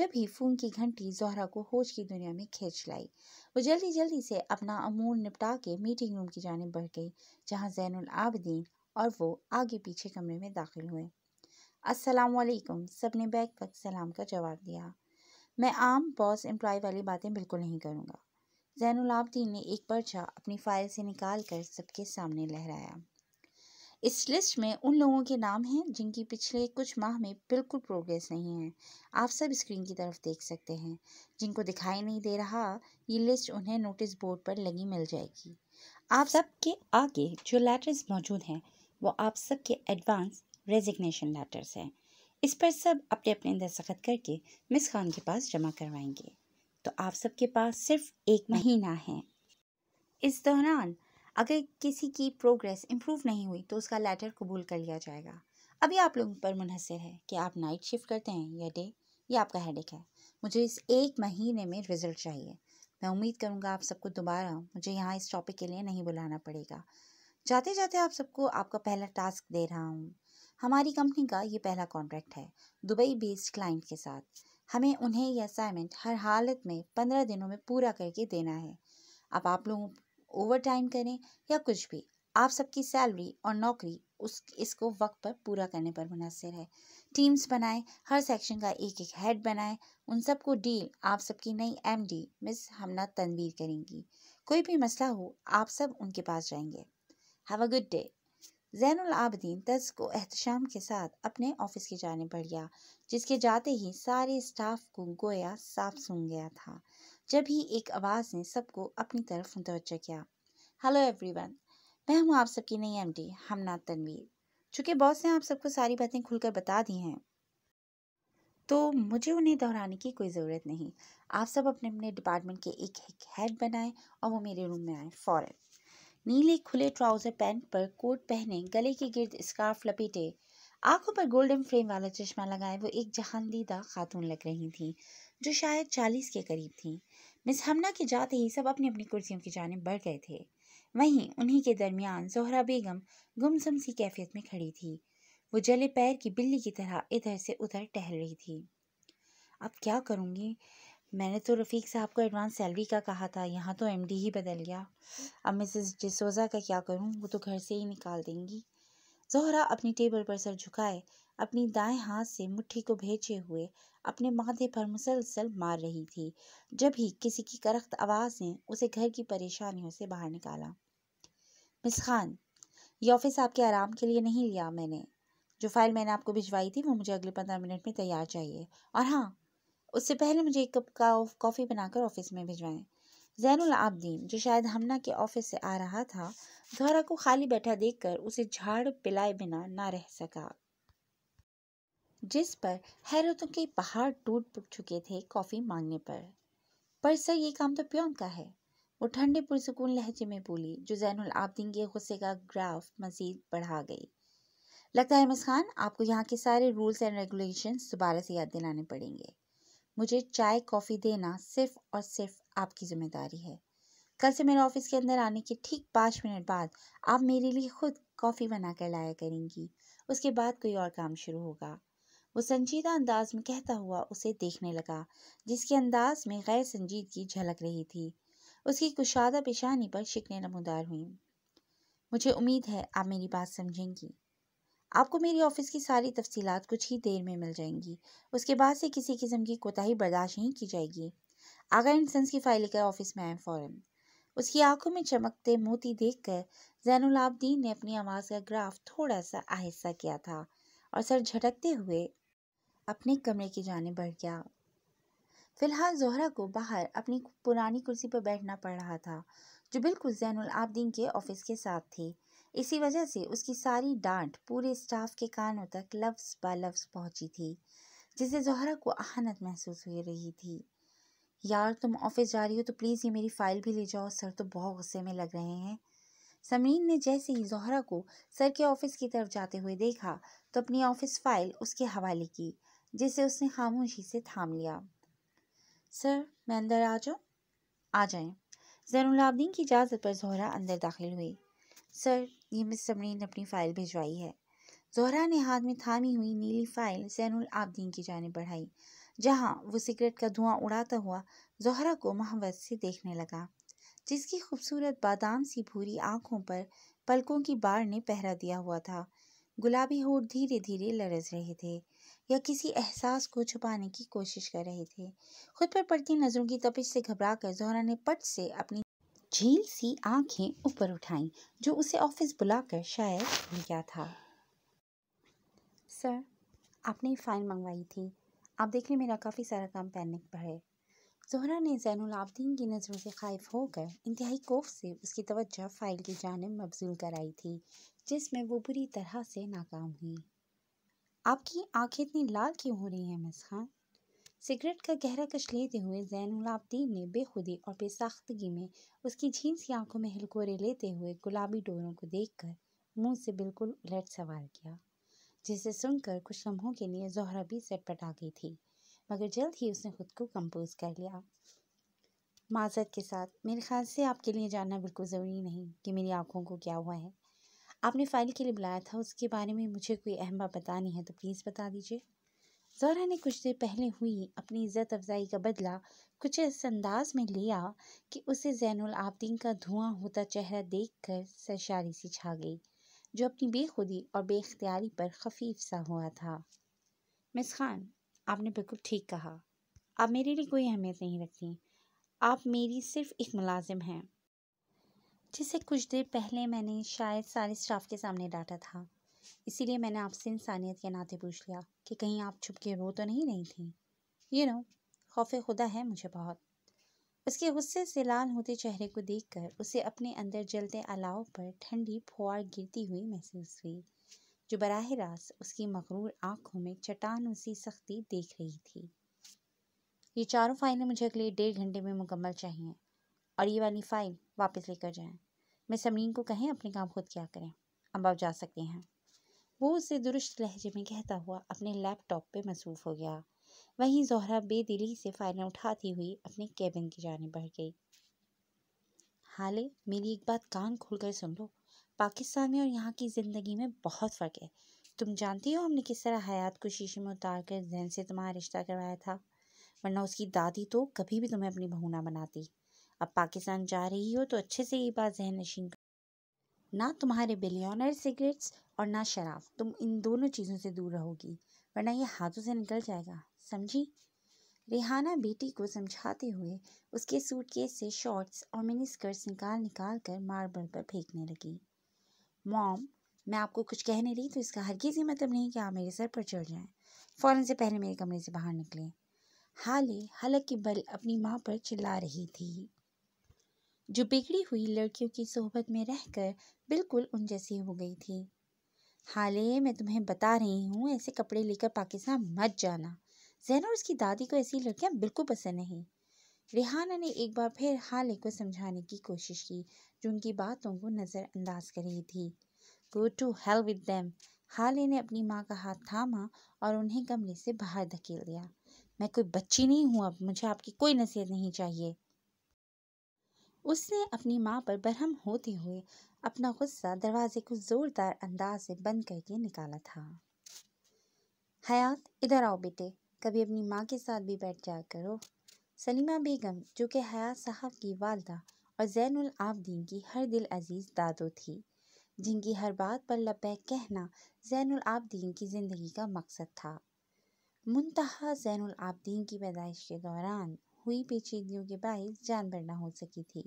जब ही फ़ोन की घंटी जहरा को होश की दुनिया में खींच लाई वो जल्दी जल्दी से अपना अमूर निपटा के मीटिंग रूम की जानब बढ़ गई जहाँ जैन आबदीन और वो आगे पीछे कमरे में दाखिल हुए असलकुम सब ने बैग तक सलाम का जवाब दिया मैं आम बॉस एम्प्लॉय वाली बातें बिल्कुल नहीं करूँगा जैनलाब्दीन ने एक पर्चा अपनी फाइल से निकाल कर सबके सामने लहराया इस लिस्ट में उन लोगों के नाम हैं जिनकी पिछले कुछ माह में बिल्कुल प्रोग्रेस नहीं है आप सब स्क्रीन की तरफ देख सकते हैं जिनको दिखाई नहीं दे रहा ये लिस्ट उन्हें नोटिस बोर्ड पर लगी मिल जाएगी आप सब के आगे जो लेटर्स मौजूद हैं वो आप सबके एडवांस रेजिग्नेशन लेटर्स हैं इस पर सब अपने अपने दस्तखत करके मिस खान के पास जमा करवाएंगे तो आप सबके पास सिर्फ एक महीना है इस दौरान अगर किसी की प्रोग्रेस इम्प्रूव नहीं हुई तो उसका लेटर कबूल कर लिया जाएगा अभी आप लोगों पर मुनहसर है कि आप नाइट शिफ्ट करते हैं या डे ये आपका हेड है मुझे इस एक महीने में रिज़ल्ट चाहिए मैं उम्मीद करूँगा आप सबको दोबारा मुझे यहाँ इस टॉपिक के लिए नहीं बुलाना पड़ेगा जाते जाते आप सबको आपका पहला टास्क दे रहा हूँ हमारी कंपनी का ये पहला कॉन्ट्रैक्ट है दुबई बेस्ड क्लाइंट के साथ हमें उन्हें यह असाइनमेंट हर हालत में पंद्रह दिनों में पूरा करके देना है अब आप लोग ओवर टाइम करें या कुछ भी आप सबकी सैलरी और नौकरी उस इसको वक्त पर पूरा करने पर मुनसर है टीम्स बनाएं हर सेक्शन का एक एक हेड बनाएं उन सबको डील आप सबकी नई M D miss Hamna Tanveer करेंगी कोई भी मसला हो आप सब उनके पास जाएंगे have a good day Zainabidin तज को एहतशाम के साथ अपने ऑफिस की जाने बढ़ गया जिसके जाते ही सारे स्टाफ को गोया सांप सूंघ गया था जब ही एक आवाज़ ने सबको अपनी तरफ मुतवजह किया हेलो एवरीवन मैं हूँ आप सबकी नई डी हमनाथ तनवीर चूंकि बॉस ने आप सबको सारी बातें खुलकर बता दी हैं तो मुझे उन्हें दोहराने की कोई ज़रूरत नहीं आप सब अपने अपने डिपार्टमेंट के एक हेड बनाए और वो मेरे रूम में आए फॉरन नीले खुले ट्राउजर पैंट पर कोट पहने गले के गिर्द स्कार्फ लपेटे आंखों पर गोल्डन फ्रेम वाला चश्मा लगाए वो एक जहानदीदा खातून लग रही थी जो शायद चालीस के करीब थी मिस हमना के जाते ही सब अपनी अपनी कुर्सियों की जानब बढ़ गए थे वहीं उन्हीं के दरमियान जोहरा बेगम गुमसम सी कैफियत में खड़ी थी वो जले पैर की बिल्ली की तरह इधर से उधर टहल रही थी अब क्या करूँगी मैंने तो रफ़ीक साहब को एडवांस सैलरी का कहा था यहाँ तो एमडी ही बदल गया अब मिसेस डिसोज़ा का क्या करूँ वो तो घर से ही निकाल देंगी जहरा अपनी टेबल पर सर झुकाए अपनी दाएं हाथ से मुट्ठी को भेजे हुए अपने माथे पर मुसलसल मार रही थी जब ही किसी की करख्त आवाज़ ने उसे घर की परेशानियों से बाहर निकाला मिस खान ये ऑफ़िस आपके आराम के लिए नहीं लिया मैंने जो फाइल मैंने आपको भिजवाई थी वो मुझे अगले पंद्रह मिनट में तैयार चाहिए और हाँ उससे पहले मुझे एक कप का कॉफ़ी बनाकर ऑफिस में भिजवाएं जैनुल आबदीन जो शायद हमना के ऑफिस से आ रहा था जहरा को खाली बैठा देखकर उसे झाड़ पिलाए बिना ना रह सका जिस पर हैरतों के पहाड़ टूट चुके थे कॉफ़ी मांगने पर पर सर ये काम तो प्योन का है वो ठंडे पुरसकून लहजे में बोली जो जैनुल आबदीन के गुस्से का ग्राफ मजीद बढ़ा गई लगता है मिस खान आपको यहाँ के सारे रूल्स एंड रेगुलेशंस दोबारा से याद दिलाने पड़ेंगे मुझे चाय कॉफ़ी देना सिर्फ और सिर्फ आपकी ज़िम्मेदारी है कल से मेरे ऑफिस के अंदर आने के ठीक पाँच मिनट बाद आप मेरे लिए खुद कॉफ़ी बना कर लाया करेंगी उसके बाद कोई और काम शुरू होगा वो संजीदा अंदाज में कहता हुआ उसे देखने लगा जिसके अंदाज में गैर संजीदगी झलक रही थी उसकी कुशादा पेशानी पर शिकने नमोदार हुई मुझे उम्मीद है आप मेरी बात समझेंगी आपको मेरी ऑफ़िस की सारी तफसीलात कुछ ही देर में मिल जाएंगी उसके बाद से किसी किस्म की कोताही बर्दाश्त नहीं की जाएगी आगा एंड सन्स की फाइल लेकर ऑफिस में आए फ़ौरन उसकी आंखों में चमकते मोती देखकर जैनुलाब्दीन ने अपनी आवाज़ का ग्राफ थोड़ा सा आहिस्सा किया था और सर झटकते हुए अपने कमरे की जाने बढ़ गया फिलहाल जोहरा को बाहर अपनी पुरानी कुर्सी पर बैठना पड़ रहा था जो बिल्कुल जैनुल आबदीन के ऑफिस के साथ थी इसी वजह से उसकी सारी डांट पूरे स्टाफ के कानों तक लफ्ज़ ब लफ्ज़ पहुँची थी जिसे जहरा को आहनत महसूस हो रही थी यार तुम ऑफिस जा रही हो तो प्लीज़ ये मेरी फ़ाइल भी ले जाओ सर तो बहुत गुस्से में लग रहे हैं समीन ने जैसे ही जहरा को सर के ऑफिस की तरफ जाते हुए देखा तो अपनी ऑफिस फ़ाइल उसके हवाले की जिसे उसने खामोशी से थाम लिया सर मैं अंदर आ जाऊँ आ जाएं जैनुलाब्दीन की इजाज़त पर जहरा अंदर दाखिल हुई सर ये मिस समरीन अपनी फ़ाइल भिजवाई है जहरा ने हाथ में थामी हुई नीली फ़ाइल सैनुल आबदीन की जानब बढ़ाई जहाँ वो सिगरेट का धुआं उड़ाता हुआ जहरा को महवत से देखने लगा जिसकी खूबसूरत बादाम सी भूरी आंखों पर पलकों की बाढ़ ने पहरा दिया हुआ था गुलाबी होठ धीरे धीरे लरस रहे थे या किसी एहसास को छुपाने की कोशिश कर रहे थे खुद पर पड़ती नज़रों की तपिश से घबरा कर जोहरा ने पट से अपनी झील सी आंखें ऊपर उठाई जो उसे ऑफिस बुलाकर शायद भूल गया था सर आपने फ़ाइल मंगवाई थी आप देख लें मेरा काफ़ी सारा काम पैनिक पर है जोहरा ने जैन आबदीन की नज़रों से खाइफ होकर इंतहाई कोफ से उसकी तवज्जो फाइल की जानब मबजूल कराई थी जिसमें वो बुरी तरह से नाकाम हुई आपकी आंखें इतनी लाल क्यों हो रही हैं मिस खान सिगरेट का गहरा कश लेते हुए जैनुलाब्दीन ने बेखुदी और बेसाख्तगी में उसकी झींसी आंखों में हिलकोरे लेते हुए गुलाबी डोरों को देखकर मुंह से बिल्कुल उलट सवाल किया जिसे सुनकर कुछ लम्हों के लिए जहरा भी आ गई थी मगर जल्द ही उसने खुद को कंपोज कर लिया माजत के साथ मेरे ख्याल से आपके लिए जानना बिल्कुल ज़रूरी नहीं कि मेरी आँखों को क्या हुआ है आपने फ़ाइल के लिए बुलाया था उसके बारे में मुझे कोई अहम बात बतानी है तो प्लीज़ बता दीजिए ज़ोरा ने कुछ देर पहले हुई अपनी इज़्ज़त अफजाई का बदला कुछ इस अंदाज में लिया कि उसे जैनुल आबदीन का धुआं होता चेहरा देखकर सरशारी सी छा गई जो अपनी बेखुदी और बेख्तियारी पर खफीफ सा हुआ था मिस खान आपने बिल्कुल ठीक कहा आप मेरे लिए कोई अहमियत नहीं रखती आप मेरी सिर्फ एक मुलाजिम हैं जिसे कुछ देर पहले मैंने शायद सारे स्टाफ के सामने डांटा था इसीलिए मैंने आपसे इंसानियत के नाते पूछ लिया कि कहीं आप छुप के रो तो नहीं रही थी यू नो खौफ खुदा है मुझे बहुत उसके गुस्से से लाल होते चेहरे को देखकर उसे अपने अंदर जलते अलाव पर ठंडी फुआर गिरती हुई महसूस हुई जो बरह रास्त उसकी मकरूर आँखों में चटान उसी सख्ती देख रही थी ये चारों फाइलें मुझे अगले डेढ़ घंटे में मुकम्मल चाहिए और ये वाली फ़ाइल वापस लेकर जाएं मैं समरीन को कहें अपने काम खुद क्या करें अब आप जा सकते हैं वो उसे दुरुस्त लहजे में कहता हुआ अपने लैपटॉप पे मसरूफ़ हो गया वहीं जहरा बेदिली से फाइलें उठाती हुई अपने केबिन की जाने बढ़ गई हाले मेरी एक बात कान खोल कर सुन लो पाकिस्तान में और यहाँ की ज़िंदगी में बहुत फ़र्क है तुम जानती हो हमने किस तरह हयात को शीशे में उतार कर जहन से तुम्हारा रिश्ता करवाया था वरना उसकी दादी तो कभी भी तुम्हें अपनी बहू ना बनाती अब पाकिस्तान जा रही हो तो अच्छे से ये बात जहन नशीन ना तुम्हारे बिलियनर सिगरेट्स और ना शराब तुम इन दोनों चीज़ों से दूर रहोगी वरना ये हाथों से निकल जाएगा समझी रेहाना बेटी को समझाते हुए उसके सूटकेस से शॉर्ट्स और मिनी स्कर्ट्स निकाल निकाल कर मार्बल पर फेंकने लगी मॉम मैं आपको कुछ कहने रही तो इसका हर ही मतलब नहीं कि आप मेरे सर पर चढ़ जाएं फ़ौरन से पहले मेरे कमरे से बाहर निकलें हाले की बल अपनी माँ पर चिल्ला रही थी जो बिगड़ी हुई लड़कियों की सोहबत में रहकर बिल्कुल उन जैसी हो गई थी हाले मैं तुम्हें बता रही हूँ ऐसे कपड़े लेकर पाकिस्तान मत जाना जैन और उसकी दादी को ऐसी लड़कियाँ बिल्कुल पसंद नहीं रिहाना ने एक बार फिर हाले को समझाने की कोशिश की जो उनकी बातों को नज़रअंदाज कर रही थी go to hell with them हाले ने अपनी माँ का हाथ थामा और उन्हें कमरे से बाहर धकेल दिया मैं कोई बच्ची नहीं हूँ अब मुझे आपकी कोई नसीहत नहीं चाहिए उसने अपनी माँ पर बरहम होते हुए अपना गुस्सा दरवाजे को ज़ोरदार अंदाज से बंद करके निकाला था हयात इधर आओ बेटे कभी अपनी माँ के साथ भी बैठ जाया करो सलीमा बेगम जो कि हयात साहब की वालदा और जैनुल आबदीन की हर दिल अजीज़ दादो थी जिनकी हर बात पर लबैक कहना जैनुल आबदीन की ज़िंदगी का मकसद था मुंतहा जैनुल आबदीन की पैदाइश के दौरान हुई पेचीदगियों के बाइस जान बरना हो सकी थी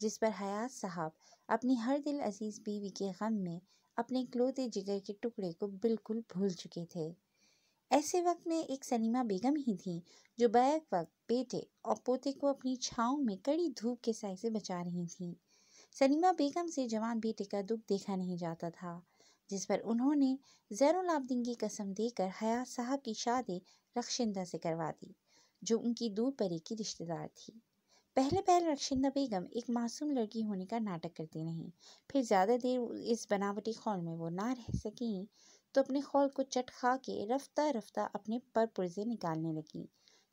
जिस पर हयात साहब अपनी हर दिल अजीज़ बीवी के गम में अपने क्लोते जिगर के टुकड़े को बिल्कुल भूल चुके थे ऐसे वक्त में एक सनीमा बेगम ही थी जो बैक वक्त बेटे और पोते को अपनी छाँव में कड़ी धूप के साय से बचा रही थी सनीमा बेगम से जवान बेटे का दुख देखा नहीं जाता था जिस पर उन्होंने जैरुल की कसम देकर हयात साहब की शादी रक्षिंदा से करवा दी जो उनकी दूर परे की रिश्तेदार थी पहले पहले रक्षिंदा बेगम एक मासूम लड़की होने का नाटक करती नहीं फिर ज़्यादा देर इस बनावटी खौल में वो ना रह सकी तो अपने खौल को चट खा के रफ्ता रफ्ता अपने पर पुर्जे निकालने लगी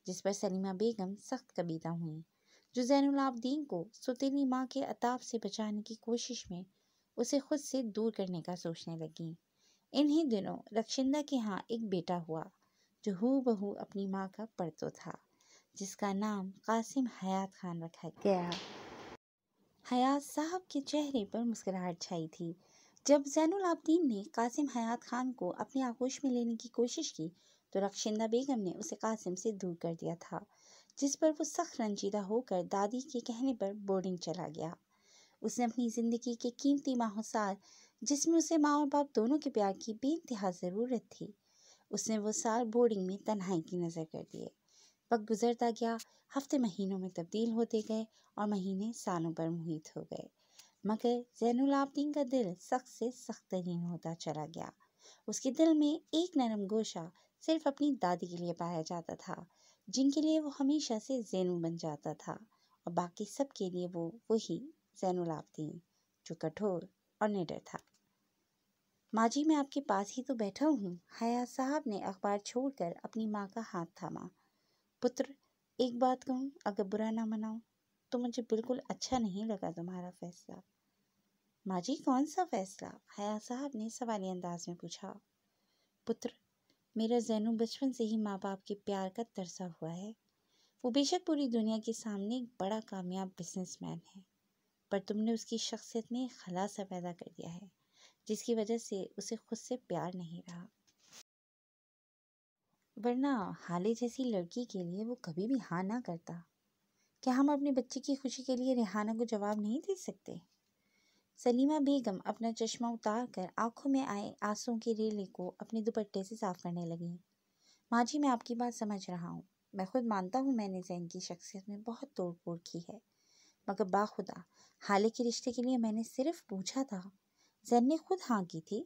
जिस पर सलीमा बेगम सख्त कबीता हुई जो जैनलाब्दीन को सुतीली माँ के अताब से बचाने की कोशिश में उसे खुद से दूर करने का सोचने लगी इन्हीं दिनों रक्षिंदा के यहाँ एक बेटा हुआ जो हु बहू अपनी माँ का पड़तो था जिसका नाम कासिम हयात खान रखा गया हयात साहब के चेहरे पर मुस्कुराहट छाई थी जब जैनुल आबदीन ने कासिम हयात खान को अपने आगोश में लेने की कोशिश की तो रक्षिंदा बेगम ने उसे कासिम से दूर कर दिया था जिस पर वो सख्त रंजीदा होकर दादी के कहने पर बोर्डिंग चला गया उसने अपनी ज़िंदगी के कीमती माहौसार जिसमें उसे माँ और बाप दोनों के प्यार की बेानतहा ज़रूरत थी उसने वो साल बोर्डिंग में तन्हाई की नज़र कर दिए वक्त गुजरता गया हफ्ते महीनों में तब्दील होते गए और महीने सालों पर मुहित हो गए मगर जैनुलाब्दीन का दिल सख्त से सख्त तरीन होता चला गया उसके दिल में एक नरम गोशा सिर्फ अपनी दादी के लिए पाया जाता था जिनके लिए वो हमेशा से जैनू बन जाता था और बाकी सब के लिए वो वही जैनलाब्दीन जो कठोर और निडर था माजी मैं आपके पास ही तो बैठा हूँ हया साहब ने अखबार छोड़कर अपनी माँ का हाथ थामा पुत्र एक बात कहूँ अगर बुरा ना मनाओ तो मुझे बिल्कुल अच्छा नहीं लगा तुम्हारा फैसला माँ जी कौन सा फैसला हया साहब ने सवाली अंदाज में पूछा पुत्र मेरा जैनू बचपन से ही माँ बाप के प्यार का तरसा हुआ है वो बेशक पूरी दुनिया के सामने एक बड़ा कामयाब बिजनेसमैन है पर तुमने उसकी शख्सियत में खलासा पैदा कर दिया है जिसकी वजह से उसे खुद से प्यार नहीं रहा वरना हाले जैसी लड़की के लिए वो कभी भी हाँ ना करता क्या हम अपने बच्चे की खुशी के लिए रिहाना को जवाब नहीं दे सकते सलीमा बेगम अपना चश्मा उतार कर आंखों में आए आंसुओं के रेले को अपने दुपट्टे से साफ करने लगी माँ जी मैं आपकी बात समझ रहा हूँ मैं खुद मानता हूँ मैंने जैन की शख्सियत में बहुत तोड़ फोड़ की है मगर बाखुदा हाले के रिश्ते के लिए मैंने सिर्फ पूछा था जैन ने खुद हाँ की थी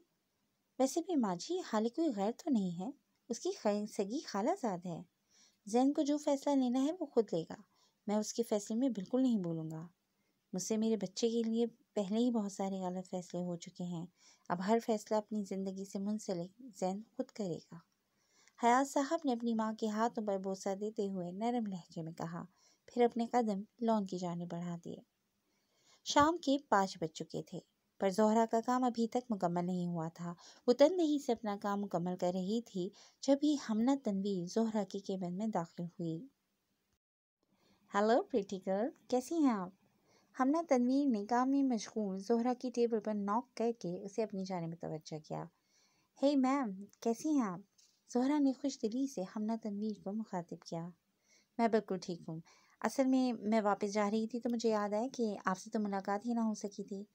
वैसे भी माँ जी हाली कोई गैर तो नहीं है उसकी सगी खालाजाद है जैन को जो फैसला लेना है वो खुद लेगा मैं उसके फैसले में बिल्कुल नहीं बोलूँगा मुझसे मेरे बच्चे के लिए पहले ही बहुत सारे गलत फैसले हो चुके हैं अब हर फैसला अपनी ज़िंदगी से मुंसलिक जैन खुद करेगा हयात साहब ने अपनी माँ के हाथों पर बोसा देते हुए नरम लहजे में कहा फिर अपने कदम लॉन की जाने बढ़ा दिए शाम के पाँच बज चुके थे पर जोहरा का काम अभी तक मुकम्मल नहीं हुआ था वो तनदही से अपना काम मुकम्मल कर रही थी जब ही हमना तनवीर जोहरा के केबिन में दाखिल हुई हेलो प्रीटी गर्ल कैसी हैं आप हमना तनवीर ने काम में मशगूल जोहरा की टेबल पर नॉक करके उसे अपनी में तवज्जो किया हे मैम कैसी हैं आप जोहरा ने खुश दिली से हमना तनवीर को मुखातिब किया मैं बिल्कुल ठीक हूँ असल में मैं वापस जा रही थी तो मुझे याद आया कि आपसे तो मुलाकात ही ना हो सकी थी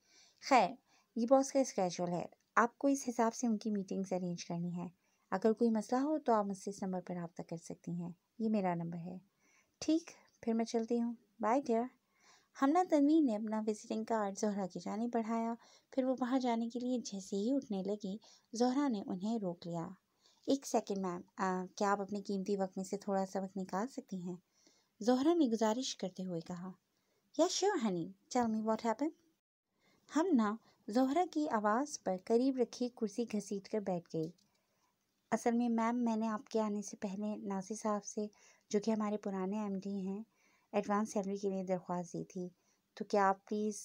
खैर ये बॉस का स्केजूल है आपको इस हिसाब से उनकी मीटिंग्स अरेंज करनी है अगर कोई मसला हो तो आप मुझसे इस नंबर पर रबता कर सकती हैं ये मेरा नंबर है ठीक फिर मैं चलती हूँ बाय डियर हमना तनवीर ने अपना विजिटिंग कार्ड जहरा की जाने बढ़ाया फिर वो बाहर जाने के लिए जैसे ही उठने लगी जहरा ने उन्हें रोक लिया एक सेकेंड मैम क्या आप अपने कीमती वक्त में से थोड़ा सा वक्त निकाल सकती हैं जहरा ने गुजारिश करते हुए कहा yeah sure honey tell me what happen Hamna Zohra की आवाज़ पर करीब रखी कुर्सी घसीट कर बैठ गई असल में मैम मैंने आपके आने से पहले नासिर साहब से जो कि हमारे पुराने एमडी हैं एडवांस सैलरी के लिए दरख्वास्त दी थी तो क्या आप प्लीज़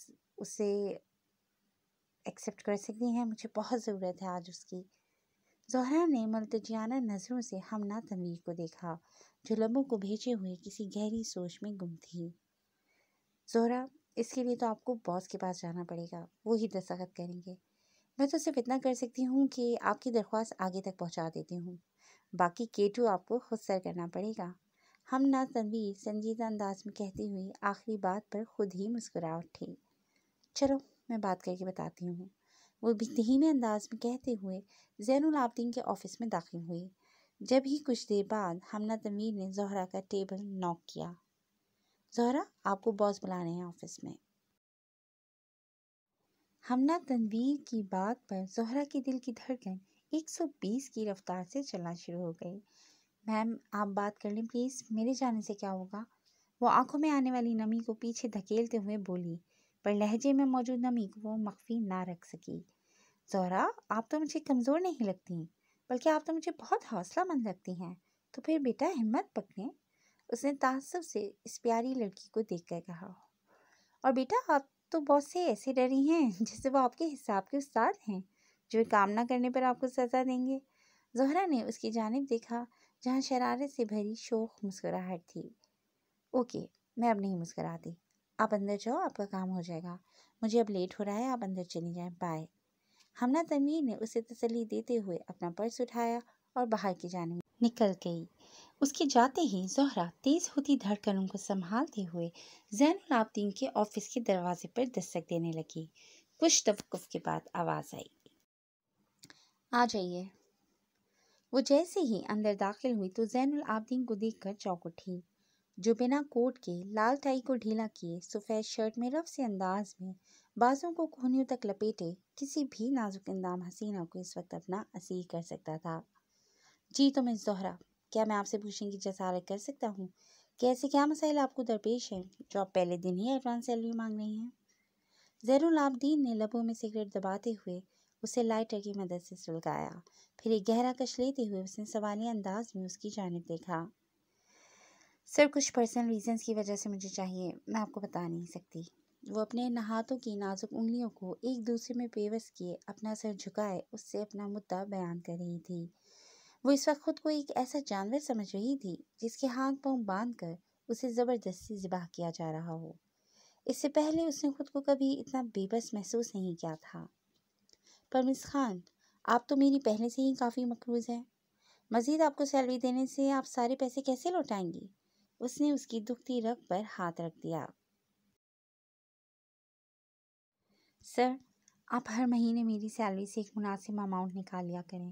उसे एक्सेप्ट कर सकती हैं मुझे बहुत ज़रूरत है आज उसकी जहरा ने मुलतजियाना नज़रों से हमना तनवीर को देखा जो लम्बों को भेजे हुए किसी गहरी सोच में गुम थी जोहरा इसके लिए तो आपको बॉस के पास जाना पड़ेगा वो ही दस्तखत करेंगे मैं तो सिर्फ इतना कर सकती हूँ कि आपकी दरख्वास्त आगे तक पहुँचा देती हूँ बाकी के टू आपको खुद सर करना पड़ेगा हम ना तनवीर संजीदा अंदाज में कहती हुई आखिरी बात पर खुद ही मुस्कुरा उठी चलो मैं बात करके बताती हूँ वो भी धीमे अंदाज में कहते हुए जैनुल के ऑफिस में दाखिल हुई जब ही कुछ देर बाद हमना तमीर ने जहरा का टेबल नॉक किया जहरा आपको बॉस बुला रहे हैं ऑफिस में हमना तनवीर की बात पर जहरा के दिल की धड़कन 120 की रफ्तार से चलना शुरू हो गई मैम आप बात कर लें प्लीज़ मेरे जाने से क्या होगा वो आंखों में आने वाली नमी को पीछे धकेलते हुए बोली पर लहजे में मौजूद नमी को वो मख्फी ना रख सकी जहरा आप तो मुझे कमज़ोर नहीं लगती बल्कि आप तो मुझे बहुत हौसला मंद लगती हैं तो फिर बेटा हिम्मत पकड़ें उसने तासब से इस प्यारी लड़की को देख कर कहा और बेटा आप तो बहुत से ऐसे डरी हैं जैसे वो आपके हिसाब के उस्ताद हैं जो काम ना करने पर आपको सज़ा देंगे जहरा ने उसकी जानब देखा जहाँ शरारत से भरी शोख मुस्कुराहट थी ओके मैं अब नहीं मुस्कुराती आप अंदर जाओ आपका काम हो जाएगा मुझे अब लेट हो रहा है आप अंदर चली जाएं बाय हमना तनवीर ने उसे तसली देते हुए अपना पर्स उठाया और बाहर की जाने निकल गई उसके जाते ही जहरा तेज़ होती धड़कनों को संभालते हुए जैन आबदीन के ऑफिस के दरवाजे पर दस्तक देने लगी कुछ तवक्फ के बाद आवाज़ आई आ जाइए वो जैसे ही अंदर दाखिल हुई तो जैन आबदीन को देखकर चौक उठी जो बिना कोट के लाल टाई को ढीला किए सफ़ेद शर्ट में रफ से अंदाज में बाजों को कोहनियों तक लपेटे किसी भी नाजुक इंदाम हसीना को इस वक्त अपना असीर कर सकता था जी तो मैं जहरा क्या मैं आपसे पूछेंगी जैसा आरक कर सकता हूँ कि ऐसे क्या मसाइल आपको दरपेश हैं जो आप पहले दिन ही एडवांस सैलरी मांग रही हैं जैरुल आबदीन ने लबों में सिगरेट दबाते हुए उसे लाइटर की मदद से सुलगाया फिर एक गहरा कश लेते हुए उसने सवाली अंदाज में उसकी जानब देखा सर कुछ पर्सनल रीजंस की वजह से मुझे चाहिए मैं आपको बता नहीं सकती वो अपने नहातों की नाजुक उंगलियों को एक दूसरे में पेवस किए अपना सर झुकाए उससे अपना मुद्दा बयान कर रही थी वो इस वक्त खुद को एक ऐसा जानवर समझ रही थी जिसके हाथ पांव बांध कर उसे ज़बरदस्ती जबाह किया जा रहा हो इससे पहले उसने खुद को कभी इतना बेबस महसूस नहीं किया था पर मिस खान आप तो मेरी पहले से ही काफ़ी मकरूज हैं मज़ीद आपको सैलरी देने से आप सारे पैसे कैसे लौटाएंगी उसने उसकी दुखती रग पर हाथ रख दिया सर आप हर महीने मेरी सैलरी से एक मुनासिब अमाउंट निकाल लिया करें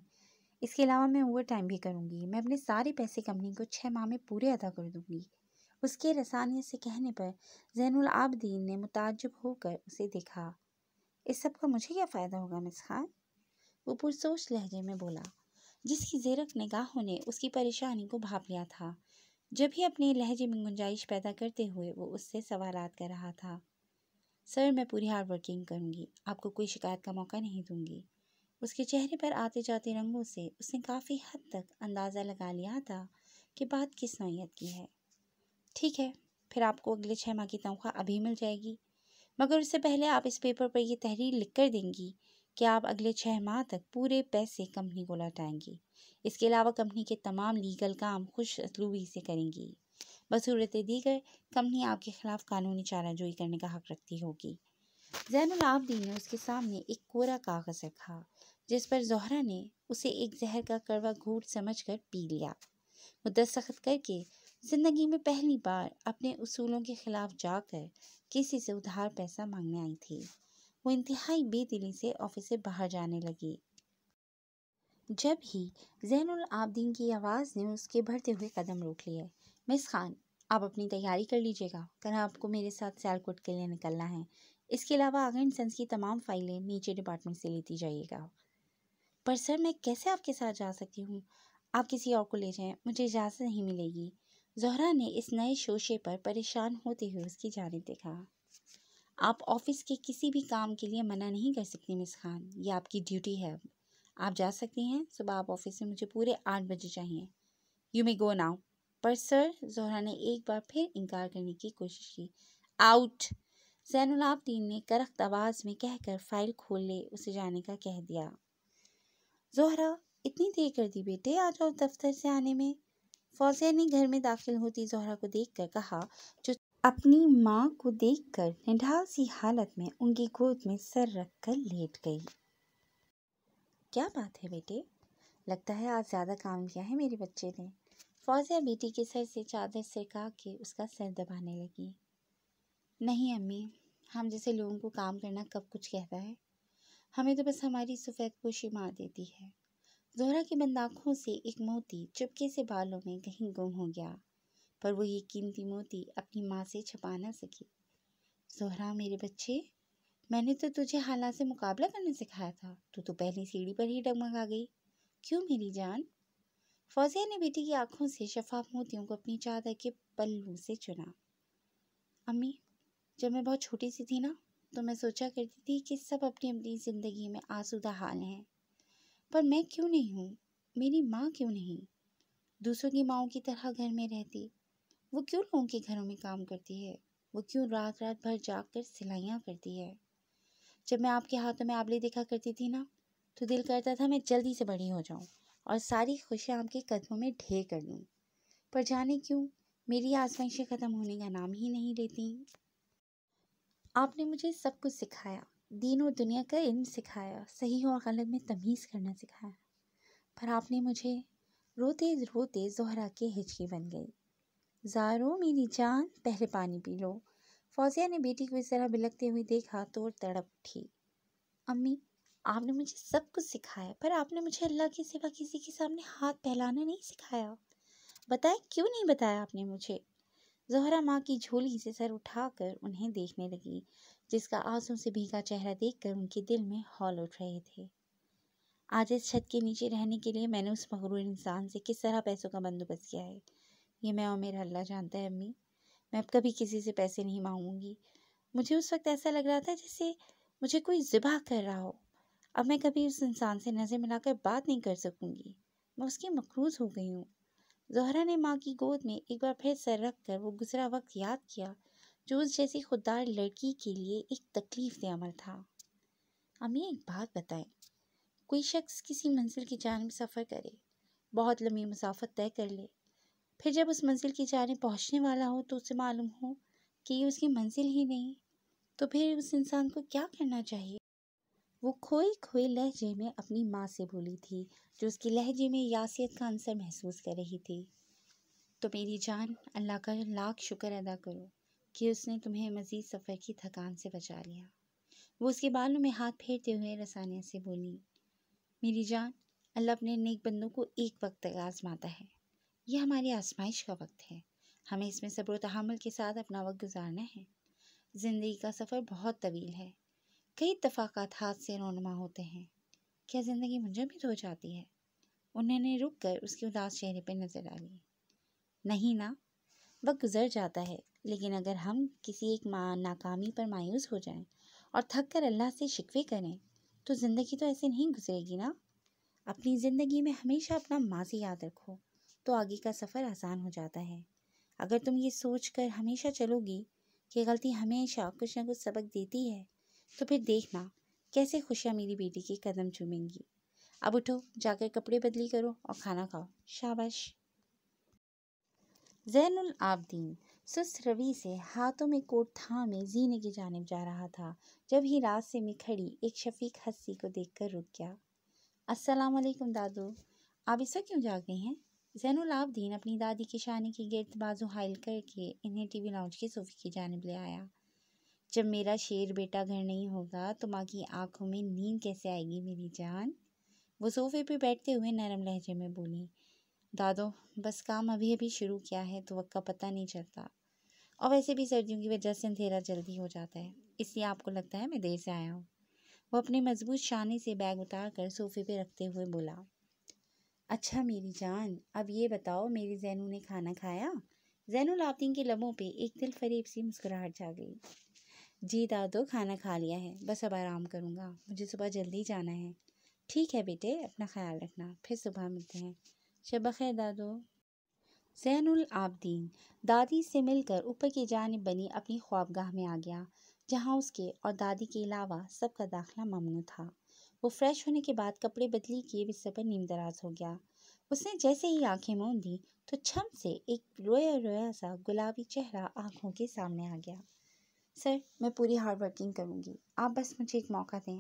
इसके अलावा मैं ओवर टाइम भी करूँगी मैं अपने सारे पैसे कंपनी को छः माह में पूरे अदा कर दूँगी उसके रसानियत से कहने पर जैनुल आबदीन ने मुताजब होकर उसे देखा इस सब का मुझे क्या फ़ायदा होगा मिस खान वो पुरसोच लहजे में बोला जिसकी जेरक निगाहों ने उसकी परेशानी को भाप लिया था जब ही अपने लहजे में गुंजाइश पैदा करते हुए वो उससे सवालात कर रहा था सर मैं पूरी हार्ड वर्किंग करूँगी आपको कोई शिकायत का मौका नहीं दूँगी उसके चेहरे पर आते जाते रंगों से उसने काफ़ी हद तक अंदाज़ा लगा लिया था कि बात किस नोयत की है ठीक है फिर आपको अगले छः माह की तनख्वाह अभी मिल जाएगी मगर उससे पहले आप इस पेपर पर यह तहरीर लिख कर देंगी कि आप अगले छः माह तक पूरे पैसे कंपनी को लौटाएंगी इसके अलावा कंपनी के तमाम लीगल काम खुश असलूबी से करेंगी बसूरत दीगर कंपनी आपके ख़िलाफ़ कानूनी चाराजोई करने का हक रखती होगी जैन आबदी ने उसके सामने एक कोरा कागज़ रखा जिस पर जहरा ने उसे एक जहर का कड़वा घूट समझ कर पी लिया दस्तखत करके ज़िंदगी में पहली बार अपने उसूलों के ख़िलाफ़ जाकर किसी से उधार पैसा मांगने आई थी वो इंतहाई बेदिली से ऑफिस से बाहर जाने लगी जब ही जैनुल आबदीन की आवाज़ ने उसके भरते हुए कदम रोक लिए मिस खान आप अपनी तैयारी कर लीजिएगा कल आपको मेरे साथ सैलकोट के लिए निकलना है इसके अलावा आगे सन्स की तमाम फाइलें नीचे डिपार्टमेंट से लेती जाइएगा पर सर मैं कैसे आपके साथ जा सकती हूँ आप किसी और को ले जाएं मुझे इजाज़त नहीं मिलेगी जहरा ने इस नए शोशे पर परेशान होते हुए उसकी जानब देखा आप ऑफिस के किसी भी काम के लिए मना नहीं कर सकती मिस खान ये आपकी ड्यूटी है आप जा सकती हैं सुबह आप ऑफिस में मुझे पूरे आठ बजे चाहिए यू मे गो नाउ पर सर जोहरा ने एक बार फिर इनकार करने की कोशिश की आउट जैनुलाब्दीन ने करख्त आवाज़ में कहकर फाइल खोल ले उसे जाने का कह दिया जोहरा इतनी देर कर दी बेटे आ जाओ दफ्तर से आने में फौजिया ने घर में दाखिल होती जोहरा को देख कर कहा जो अपनी माँ को देख कर निढाल सी हालत में उनकी गोद में सर रख कर लेट गई क्या बात है बेटे लगता है आज ज़्यादा काम किया है मेरे बच्चे ने फौजिया बेटी के सर से चादर से का के उसका सर दबाने लगी नहीं अम्मी हम जैसे लोगों को काम करना कब कुछ कहता है हमें तो बस हमारी सफ़ेद पोशी मार देती है जोहरा की बंद आँखों से एक मोती चुपके से बालों में कहीं गुम हो गया पर वो ये कीमती मोती अपनी माँ से छुपा ना सकी जोहरा मेरे बच्चे मैंने तो तुझे हालात से मुकाबला करना सिखाया था तू तो पहली सीढ़ी पर ही डगमगा गई क्यों मेरी जान फौजिया ने बेटी की आंखों से शफाफ मोतियों को अपनी चादर के पल्लू से चुना अम्मी जब मैं बहुत छोटी सी थी ना तो मैं सोचा करती थी कि सब अपनी अपनी ज़िंदगी में आसुदा हाल हैं पर मैं क्यों नहीं हूँ मेरी माँ क्यों नहीं दूसरों की माओ की तरह घर में रहती वो क्यों लोगों के घरों में काम करती है वो क्यों रात रात भर जाग कर सिलाइयाँ करती है जब मैं आपके हाथों में आबले देखा करती थी ना तो दिल करता था मैं जल्दी से बड़ी हो जाऊँ और सारी खुशियाँ आपके कदमों में ढेर कर लूँ पर जाने क्यों मेरी आजमाइशें ख़त्म होने का नाम ही नहीं लेती आपने मुझे सब कुछ सिखाया दीन और दुनिया का इल्म सिखाया सही और गलत में तमीज़ करना सिखाया पर आपने मुझे रोते रोते जोहरा के हिचकी बन गई जारो मेरी जान पहले पानी पी लो फौजिया ने बेटी को इस तरह बिलकते हुए देखा तो तड़प उठी अम्मी आपने मुझे सब कुछ सिखाया पर आपने मुझे अल्लाह के सिवा किसी के सामने हाथ फैलाना नहीं सिखाया बताया क्यों नहीं बताया आपने मुझे जहरा माँ की झोली से सर उठाकर उन्हें देखने लगी जिसका आंसू से भीगा चेहरा देखकर उनके दिल में हॉल उठ रहे थे आज इस छत के नीचे रहने के लिए मैंने उस मकरूर इंसान से किस तरह पैसों का बंदोबस्त किया है ये मैं और मेरा अल्लाह जानता है अम्मी मैं अब कभी किसी से पैसे नहीं मांगूंगी मुझे उस वक्त ऐसा लग रहा था जैसे मुझे कोई ज़िबा कर रहा हो अब मैं कभी उस इंसान से नज़र मिलाकर बात नहीं कर सकूंगी मैं उसकी मकरूज हो गई हूँ जहरा ने माँ की गोद में एक बार फिर सर रख कर वो गुजरा वक्त याद किया जो उस जैसी खुददार लड़की के लिए एक तकलीफ दे अमल था अमी एक बात बताए कोई शख्स किसी मंजिल की जानब सफ़र करे बहुत लंबी मुसाफत तय कर ले फिर जब उस मंजिल की जानब पहुँचने वाला हो तो उसे मालूम हो कि ये उसकी मंजिल ही नहीं तो फिर उस इंसान को क्या करना चाहिए वो खोई खोई लहजे में अपनी माँ से बोली थी जो उसके लहजे में यासियत का अंसर महसूस कर रही थी तो मेरी जान अल्लाह का लाख शुक्र अदा करो कि उसने तुम्हें मज़ीद सफ़र की थकान से बचा लिया वो उसके बालों में हाथ फेरते हुए रसानिया से बोली मेरी जान अल्लाह अपने नेक बंदों को एक वक्त तक आजमाता है यह हमारी आजमाइश का वक्त है हमें इसमें सब्र तहमल के साथ अपना वक्त गुजारना है ज़िंदगी का सफ़र बहुत तवील है कई हाथ से रोनमा होते हैं क्या ज़िंदगी मुंजमद हो जाती है उन्होंने रुक कर उसके उदास चेहरे पर नज़र डाली नहीं ना वक्त गुजर जाता है लेकिन अगर हम किसी एक माँ नाकामी पर मायूस हो जाएं और थक कर अल्लाह से शिकवे करें तो ज़िंदगी तो ऐसे नहीं गुजरेगी ना अपनी ज़िंदगी में हमेशा अपना माजी याद रखो तो आगे का सफ़र आसान हो जाता है अगर तुम ये सोच कर हमेशा चलोगी कि गलती हमेशा कुछ ना कुछ सबक देती है तो फिर देखना कैसे खुशियाँ मेरी बेटी के कदम चूमेंगी अब उठो जाकर कपड़े बदली करो और खाना खाओ शाबाश जैनुल आबदीन सुस्त रवि से हाथों में कोट थामे जीने की जानब जा रहा था जब ही रास्ते में खड़ी एक शफीक हस्सी को देखकर रुक गया अस्सलाम वालेकुम दादू आप इस वक्त क्यों जाग गए हैं जैनुल आबदीन अपनी दादी की शानी की गिरद बाजू हाइल करके इन्हें टीवी लाउंज के सोफे की जानब ले आया जब मेरा शेर बेटा घर नहीं होगा तो माँ की आंखों में नींद कैसे आएगी मेरी जान वो सोफे पे बैठते हुए नरम लहजे में बोली दादो बस काम अभी अभी शुरू किया है तो वक्त का पता नहीं चलता और वैसे भी सर्दियों की वजह से अंधेरा जल्दी हो जाता है इसलिए आपको लगता है मैं देर से आया हूँ वो अपने मजबूत शाने से बैग उतार कर सोफे पे रखते हुए बोला अच्छा मेरी जान अब ये बताओ मेरी जैनू ने खाना खाया जैनू लाती के लबों पे एक दिल फरीब सी मुस्कुराहट जा गई जी दादो तो खाना खा लिया है बस अब आराम करूँगा मुझे सुबह जल्दी जाना है ठीक है बेटे अपना ख्याल रखना फिर सुबह मिलते हैं शब खैर दादो जैन आबदीन दादी से मिलकर ऊपर की जानब बनी अपनी ख्वाबगाह में आ गया जहाँ उसके और दादी के अलावा सबका दाखिला ममनू था वो फ्रेश होने के बाद कपड़े बदली किए बिस्तर पर नीम दराज हो गया उसने जैसे ही आंखें मूंद दी तो छम से एक रोया रोया सा गुलाबी चेहरा आंखों के सामने आ गया सर मैं पूरी हार्ड वर्किंग करूँगी आप बस मुझे एक मौका दें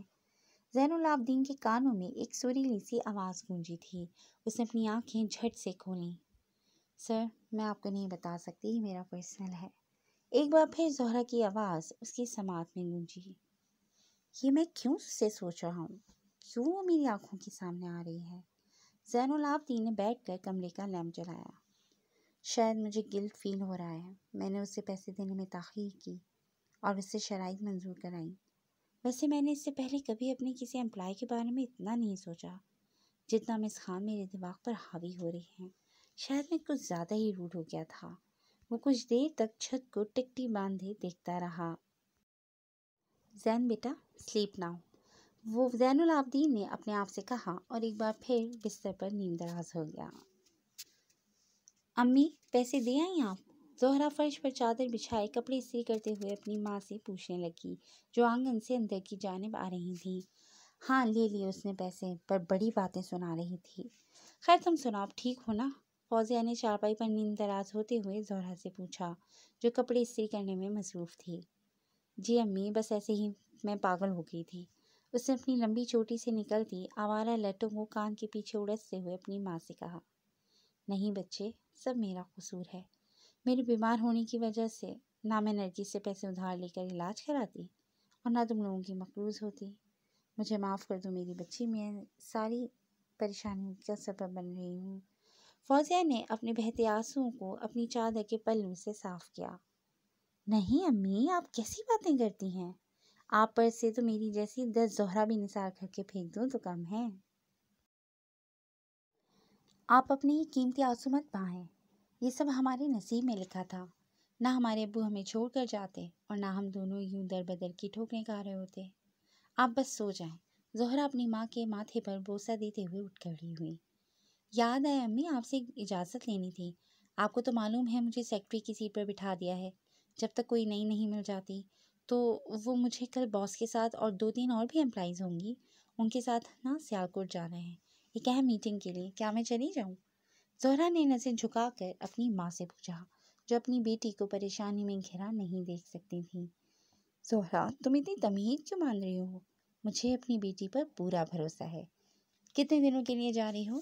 जैनलाब्दीन के कानों में एक सुरीली सी आवाज़ गूंजी थी उसने अपनी आंखें झट से खोलीं सर मैं आपको नहीं बता सकती ये मेरा पर्सनल है एक बार फिर जहरा की आवाज़ उसकी समात में गूंजी ये मैं क्यों से सोच रहा हूँ क्यों वो मेरी आंखों के सामने आ रही है जैनलाब्दीन ने बैठ कर कमरे का लैम्प जलाया शायद मुझे गिल्ट फील हो रहा है मैंने उसे पैसे देने में तखीर की और उससे शराइ मंजूर कराई वैसे मैंने इससे पहले कभी अपने किसी एम्प्लॉय के बारे में इतना नहीं सोचा जितना मिस खान मेरे दिमाग पर हावी हो रही हैं शायद मैं कुछ ज़्यादा ही रूढ़ हो गया था वो कुछ देर तक छत को टिकटी बांधे देखता रहा जैन बेटा स्लीप नाउ वो जैनुल ने अपने आप से कहा और एक बार फिर बिस्तर पर नींद दराज हो गया अम्मी पैसे दे आई आप जोहरा फर्श पर चादर बिछाए कपड़े इस्त्री करते हुए अपनी माँ से पूछने लगी जो आंगन से अंदर की जानब आ रही थी हाँ ले लिए उसने पैसे पर बड़ी बातें सुना रही थी खैर तुम सुनाओ ठीक हो ना फौजिया ने चारपाई पर नींद दराज होते हुए जोहरा से पूछा जो कपड़े इस्त्री करने में मसरूफ़ थी जी अम्मी बस ऐसे ही मैं पागल हो गई थी उसने अपनी लंबी चोटी से निकलती आवारा लटों को कान के पीछे उड़सते हुए अपनी माँ से कहा नहीं बच्चे सब मेरा कसूर है मेरे बीमार होने की वजह से ना मैं नरगिस से पैसे उधार लेकर इलाज कराती और ना तुम लोगों की मकरूज होती मुझे माफ़ कर दो मेरी बच्ची मैं सारी परेशानियों का सबब बन रही हूँ फौजिया ने अपने बहते आंसुओं को अपनी चादर के पल्लू से साफ किया नहीं अम्मी आप कैसी बातें करती हैं आप पर से तो मेरी जैसी दस जोहरा भी निसार करके फेंक दूँ तो कम है आप अपने ये कीमती आंसू मत पाएं ये सब हमारे नसीब में लिखा था ना हमारे अबू हमें छोड़ कर जाते और ना हम दोनों यूं दर बदर की ठोकरें खा रहे होते आप बस सो जाएं जोहरा अपनी माँ के माथे पर बोसा देते हुए उठ खड़ी हुई याद आए अम्मी आपसे इजाज़त लेनी थी आपको तो मालूम है मुझे सेक्रेटरी की सीट पर बिठा दिया है जब तक कोई नई नहीं मिल जाती तो वो मुझे कल बॉस के साथ और दो तीन और भी एम्प्लाइज़ होंगी उनके साथ ना सियालकोट रहे हैं एक अहम मीटिंग के लिए क्या मैं चली जाऊँ जोहरा ने नज़र झुकाकर अपनी माँ से पूछा जो अपनी बेटी को परेशानी में घिरा नहीं देख सकती थी जोहरा तुम इतनी तमीज क्यों मान रही हो मुझे अपनी बेटी पर पूरा भरोसा है कितने दिनों के लिए जा रही हो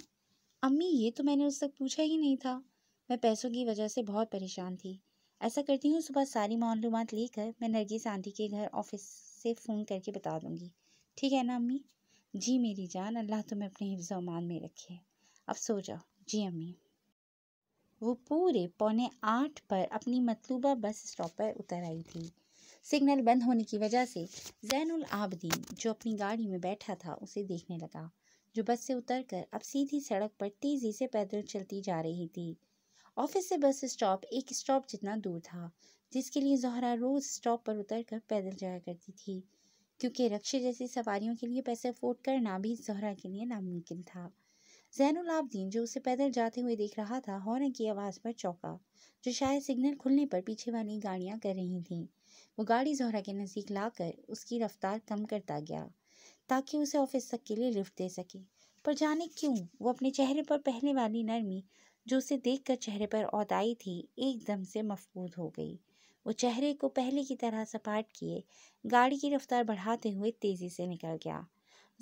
अम्मी ये तो मैंने उस तक पूछा ही नहीं था मैं पैसों की वजह से बहुत परेशान थी ऐसा करती हूँ सुबह सारी मालूम लेकर मैं नरगिस आंटी के घर ऑफिस से फ़ोन करके बता दूँगी ठीक है ना अम्मी जी मेरी जान अल्लाह तुम्हें अपने हिफ्ज़ अमान में रखे अब सो जाओ जी अम्मी वो पूरे पौने आठ पर अपनी मतलूबा बस स्टॉप पर उतर आई थी सिग्नल बंद होने की वजह से जैनुल आबदीन जो अपनी गाड़ी में बैठा था उसे देखने लगा जो बस से उतरकर अब सीधी सड़क पर तेज़ी से पैदल चलती जा रही थी ऑफिस से बस स्टॉप एक स्टॉप जितना दूर था जिसके लिए जहरा रोज़ स्टॉप पर उतर कर पैदल जाया करती थी क्योंकि रक्शे जैसी सवारियों के लिए पैसे अफोर्ड करना भी जहरा के लिए नामुमकिन था जैनुलाब्दीन जो उसे पैदल जाते हुए देख रहा था हॉर्न की आवाज़ पर चौंका जो शायद सिग्नल खुलने पर पीछे वाली गाड़ियाँ कर रही थीं वो गाड़ी जहरा के नज़दीक लाकर उसकी रफ्तार कम करता गया ताकि उसे ऑफिस तक के लिए लिफ्ट दे सके पर जाने क्यों वो अपने चेहरे पर पहले वाली नरमी जो उसे देखकर चेहरे पर औदाई थी एकदम से मफबूद हो गई वो चेहरे को पहले की तरह सपाट किए गाड़ी की रफ्तार बढ़ाते हुए तेज़ी से निकल गया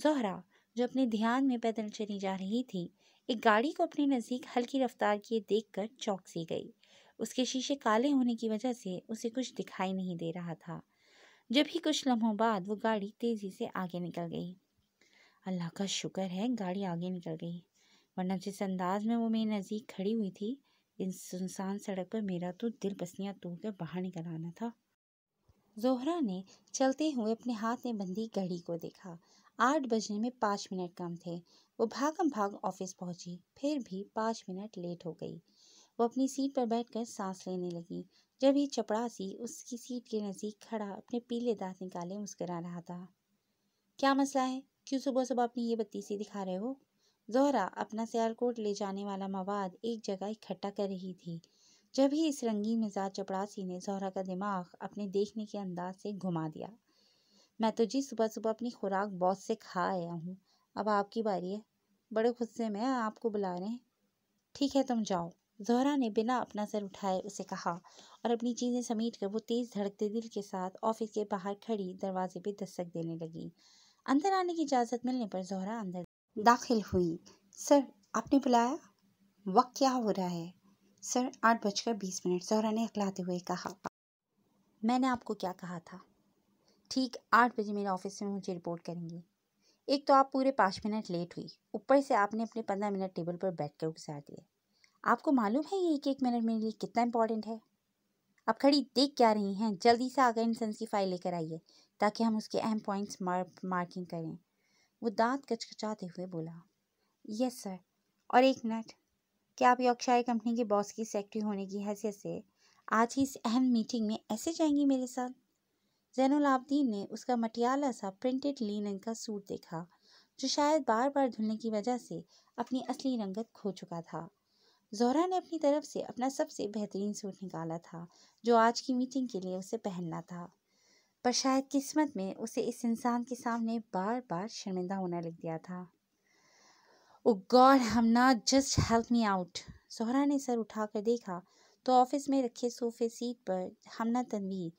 जोहरा जो अपने ध्यान में पैदल चली जा रही थी एक गाड़ी को अपने नज़दीक हल्की रफ्तार किए देखकर चौक सी गई उसके शीशे काले होने की वजह से उसे कुछ दिखाई नहीं दे रहा था जब ही कुछ लम्हों बाद वो गाड़ी तेज़ी से आगे निकल गई अल्लाह का शुक्र है गाड़ी आगे निकल गई वरना जिस अंदाज में वो मेरे नज़दीक खड़ी हुई थी इन सुनसान सड़क पर मेरा तो दिल पसलियाँ तोड़ कर बाहर निकल आना था जोहरा ने चलते हुए अपने हाथ में बंधी घड़ी को देखा आठ बजने में पाँच मिनट कम थे वो भागम भाग ऑफिस पहुंची फिर भी पाँच मिनट लेट हो गई वो अपनी सीट पर बैठकर सांस लेने लगी जब ये चपड़ासी उसकी सीट के नज़दीक खड़ा अपने पीले दांत निकाले मुस्करा रहा था क्या मसला है क्यों सुबह सुबह अपनी ये बत्तीसी दिखा रहे हो जोहरा अपना सियालकोट ले जाने वाला मवाद एक जगह इकट्ठा कर रही थी जब ही इस रंगी मिजाज चपड़ासी ने जहरा का दिमाग अपने देखने के अंदाज से घुमा दिया मैं तो जी सुबह सुबह अपनी खुराक बॉस से खा आया हूँ अब आपकी बारी है बड़े गुस्से में आपको बुला रहे हैं ठीक है तुम जाओ जहरा ने बिना अपना सर उठाए उसे कहा और अपनी चीज़ें समेट कर वो तेज़ धड़कते दिल के साथ ऑफिस के बाहर खड़ी दरवाजे पे दस्तक देने लगी अंदर आने की इजाज़त मिलने पर जहरा अंदर दाखिल हुई सर आपने बुलाया वक्त क्या हो रहा है सर आठ बजकर बीस मिनट जहरा ने अखलाते हुए कहा मैंने आपको क्या कहा था ठीक आठ बजे मेरे ऑफिस में मुझे रिपोर्ट करेंगी एक तो आप पूरे पाँच मिनट लेट हुई ऊपर से आपने अपने पंद्रह मिनट टेबल पर बैठ कर गुजार दिए आपको मालूम है ये एक एक मिनट मेरे लिए कितना इंपॉर्टेंट है आप खड़ी देख क्या रही हैं जल्दी से आकर इन की फाइल लेकर आइए ताकि हम उसके अहम पॉइंट्स मार, मार्किंग करें वो दांत कचकचाते हुए बोला यस सर और एक मिनट कि आप यॉर्कशायर कंपनी के बॉस की सेक्रेटरी होने की हैसियत से आज की इस अहम मीटिंग में ऐसे जाएंगी मेरे साथ जैनुल ने उसका मटियाला सा प्रिंटेड लीन का सूट देखा जो शायद बार बार धुलने की वजह से अपनी असली रंगत खो चुका था जोहरा ने अपनी तरफ से अपना सबसे बेहतरीन सूट निकाला था जो आज की मीटिंग के लिए उसे पहनना था पर शायद किस्मत में उसे इस इंसान के सामने बार बार शर्मिंदा होना लग गया था ओ oh गॉड हम ना just help me out Sohra ने सर उठाकर देखा तो ऑफिस में रखे सोफे सीट पर हमना तनवीर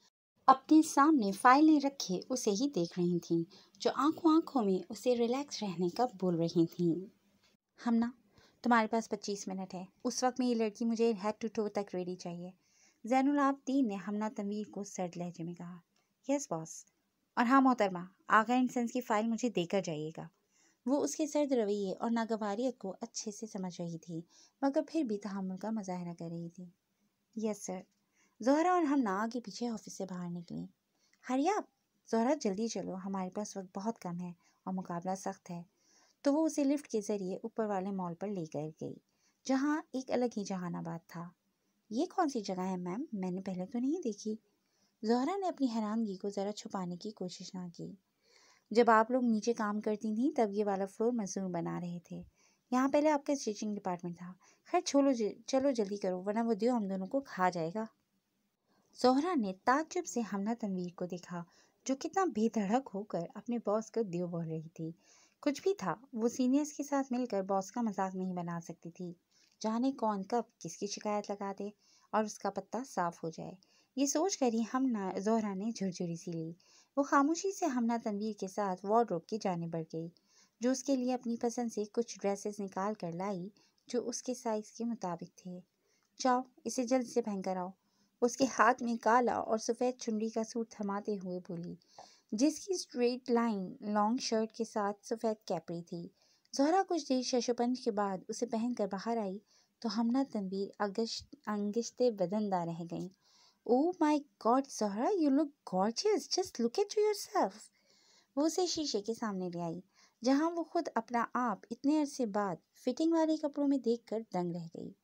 अपने सामने फाइलें रखे उसे ही देख रही थी जो आंखों आंखों में उसे रिलैक्स रहने का बोल रही थी हमना तुम्हारे पास पच्चीस मिनट है उस वक्त में ये लड़की मुझे हेड टू टो तक रेडी चाहिए जैनुल आबदीन ने हमना तनवीर को सर्द लहजे में कहा यस बॉस और हाँ मोहतरमा आगा इन सेंस की फ़ाइल मुझे देकर जाइएगा वो उसके सर्द रवैये और नागवारीत को अच्छे से समझ रही थी मगर फिर भी तहमुल का मुजाहरा कर रही थी यस सर जहरा और हम ना आगे पीछे ऑफिस से बाहर निकली हरिया जहरा जल्दी चलो हमारे पास वक्त बहुत कम है और मुकाबला सख्त है तो वो उसे लिफ्ट के ज़रिए ऊपर वाले मॉल पर लेकर गई जहाँ एक अलग ही जहानाबाद था ये कौन सी जगह है मैम मैंने पहले तो नहीं देखी जहरा ने अपनी हैरानगी को ज़रा छुपाने की कोशिश ना की जब आप लोग नीचे काम करती थी तब ये वाला फ्लोर मजदूर बना रहे थे यहाँ पहले आपका स्टिचिंग डिपार्टमेंट था खैर छोलो चलो जल्दी करो वरना वो दियो हम दोनों को खा जाएगा सोहरा ने ताजुब से हमना तनवीर को देखा जो कितना बेधड़क होकर अपने बॉस को दियो बोल रही थी कुछ भी था वो सीनियर्स के साथ मिलकर बॉस का मजाक नहीं बना सकती थी जाने कौन कब किसकी शिकायत लगा दे और उसका पत्ता साफ हो जाए ये सोच कर ही हम ना जोहरा ने झुरझुरी सी ली वो खामोशी से हमना तनवीर के साथ वार्ड्रोब की जाने बढ़ गई जो उसके लिए अपनी पसंद से कुछ ड्रेसेस निकाल कर लाई जो उसके साइज़ के मुताबिक थे जाओ इसे जल्द से पहनकर आओ उसके हाथ में काला और सफ़ेद चुनरी का सूट थमाते हुए बोली जिसकी स्ट्रेट लाइन लॉन्ग शर्ट के साथ सफ़ेद कैपरी थी जहरा कुछ देर शशोपंज के बाद उसे पहनकर बाहर आई तो हमना तनवीर अगश अंगश्ते बदनदा रह गई oh my god Sehra you look gorgeous just look at to yourself वो उसे शीशे के सामने ले आई जहाँ वो खुद अपना आप इतने अरसे बाद फिटिंग वाले कपड़ों में देखकर दंग रह गई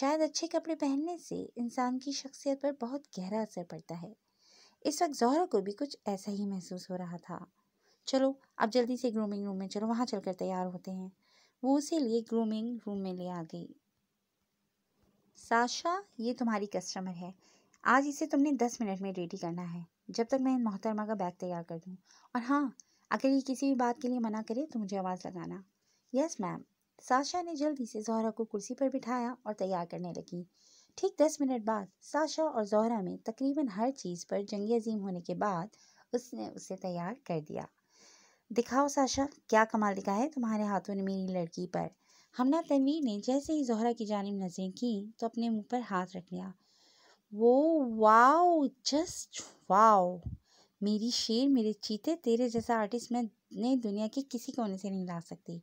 शायद अच्छे कपड़े पहनने से इंसान की शख्सियत पर बहुत गहरा असर पड़ता है इस वक्त जहरा को भी कुछ ऐसा ही महसूस हो रहा था चलो अब जल्दी से ग्रूमिंग रूम में चलो वहाँ चलकर तैयार होते हैं वो उसे लिए ग्रूमिंग रूम में ले आ गई साशा ये तुम्हारी कस्टमर है आज इसे तुमने दस मिनट में रेडी करना है जब तक मैं मोहतरमा का बैग तैयार कर दूँ और हाँ अगर ये किसी भी बात के लिए मना करे तो मुझे आवाज़ लगाना यस मैम साशा ने जल्दी से जहरा को कुर्सी पर बिठाया और तैयार करने लगी ठीक दस मिनट बाद साशा और जहरा में तकरीबन हर चीज़ पर जंग अजीम होने के बाद उसने उसे तैयार कर दिया दिखाओ साशा क्या कमाल दिखा है तुम्हारे हाथों ने मेरी लड़की पर हमना तनवीर ने जैसे ही जहरा की जानब नज़रें की तो अपने मुंह पर हाथ रख लिया वो वाओ जस्ट वाओ मेरी शेर मेरे चीते तेरे जैसा आर्टिस्ट मैं नए दुनिया के किसी कोने से नहीं ला सकती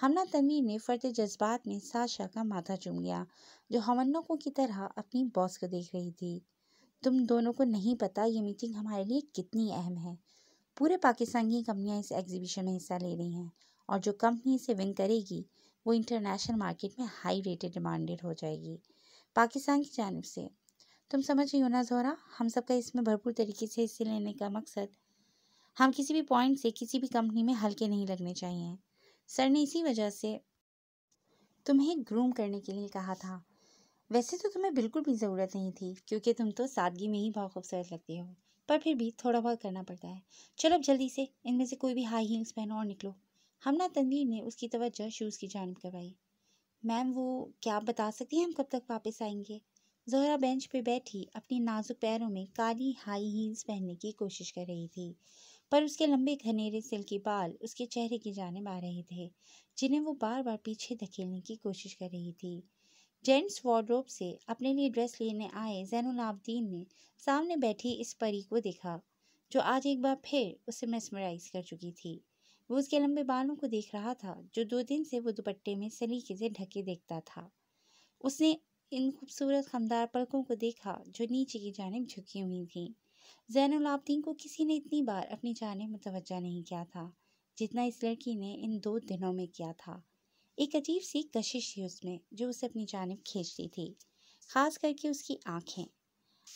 हमना तमीर ने फर्द जज्बात में साशा का माथा चूम लिया जो हमन्नों की तरह अपनी बॉस को देख रही थी तुम दोनों को नहीं पता ये मीटिंग हमारे लिए कितनी अहम है पूरे पाकिस्तान की कंपनियाँ इस एग्जीबिशन में हिस्सा ले रही हैं और जो कंपनी इसे विन करेगी वो इंटरनेशनल मार्केट में हाई रेटेड डिमांडेड हो जाएगी पाकिस्तान की जानब से तुम समझ गई हो ना जोरा हम सबका इसमें भरपूर तरीके से हिस्से लेने का मकसद हम किसी भी पॉइंट से किसी भी कंपनी में हल्के नहीं लगने चाहिए सर ने इसी वजह से तुम्हें ग्रूम करने के लिए कहा था वैसे तो तुम्हें बिल्कुल भी ज़रूरत नहीं थी क्योंकि तुम तो सादगी में ही बहुत खूबसूरत लगती हो पर फिर भी थोड़ा बहुत करना पड़ता है चलो अब जल्दी से इनमें से कोई भी हाई हील्स पहनो और निकलो हमना तनवीर ने उसकी तवज्जो शूज़ की जानब करवाई मैम वो क्या आप बता सकती हैं हम कब तक वापस आएंगे जहरा बेंच पर बैठी अपनी नाजुक पैरों में काली हाई हील्स पहनने की कोशिश कर रही थी पर उसके लंबे घनेरे सिल्की बाल उसके चेहरे की जानब आ रहे थे जिन्हें वो बार बार पीछे धकेलने की कोशिश कर रही थी जेंट्स वार्ड्रोब से अपने लिए ड्रेस लेने आए जैनलाब्दीन ने सामने बैठी इस परी को देखा जो आज एक बार फिर उसे मैसमराइज कर चुकी थी वो उसके लंबे बालों को देख रहा था जो दो दिन से वो दुपट्टे में सलीके से ढके देखता था उसने इन खूबसूरत खमदार पलकों को देखा जो नीचे की जानब झुकी हुई थी जैनलाब्दीन को किसी ने इतनी बार अपनी जानब मुतवजा नहीं किया था जितना इस लड़की ने इन दो दिनों में किया था एक अजीब सी कशिश थी उसमें जो उसे अपनी जानब खींचती थी ख़ास करके उसकी आँखें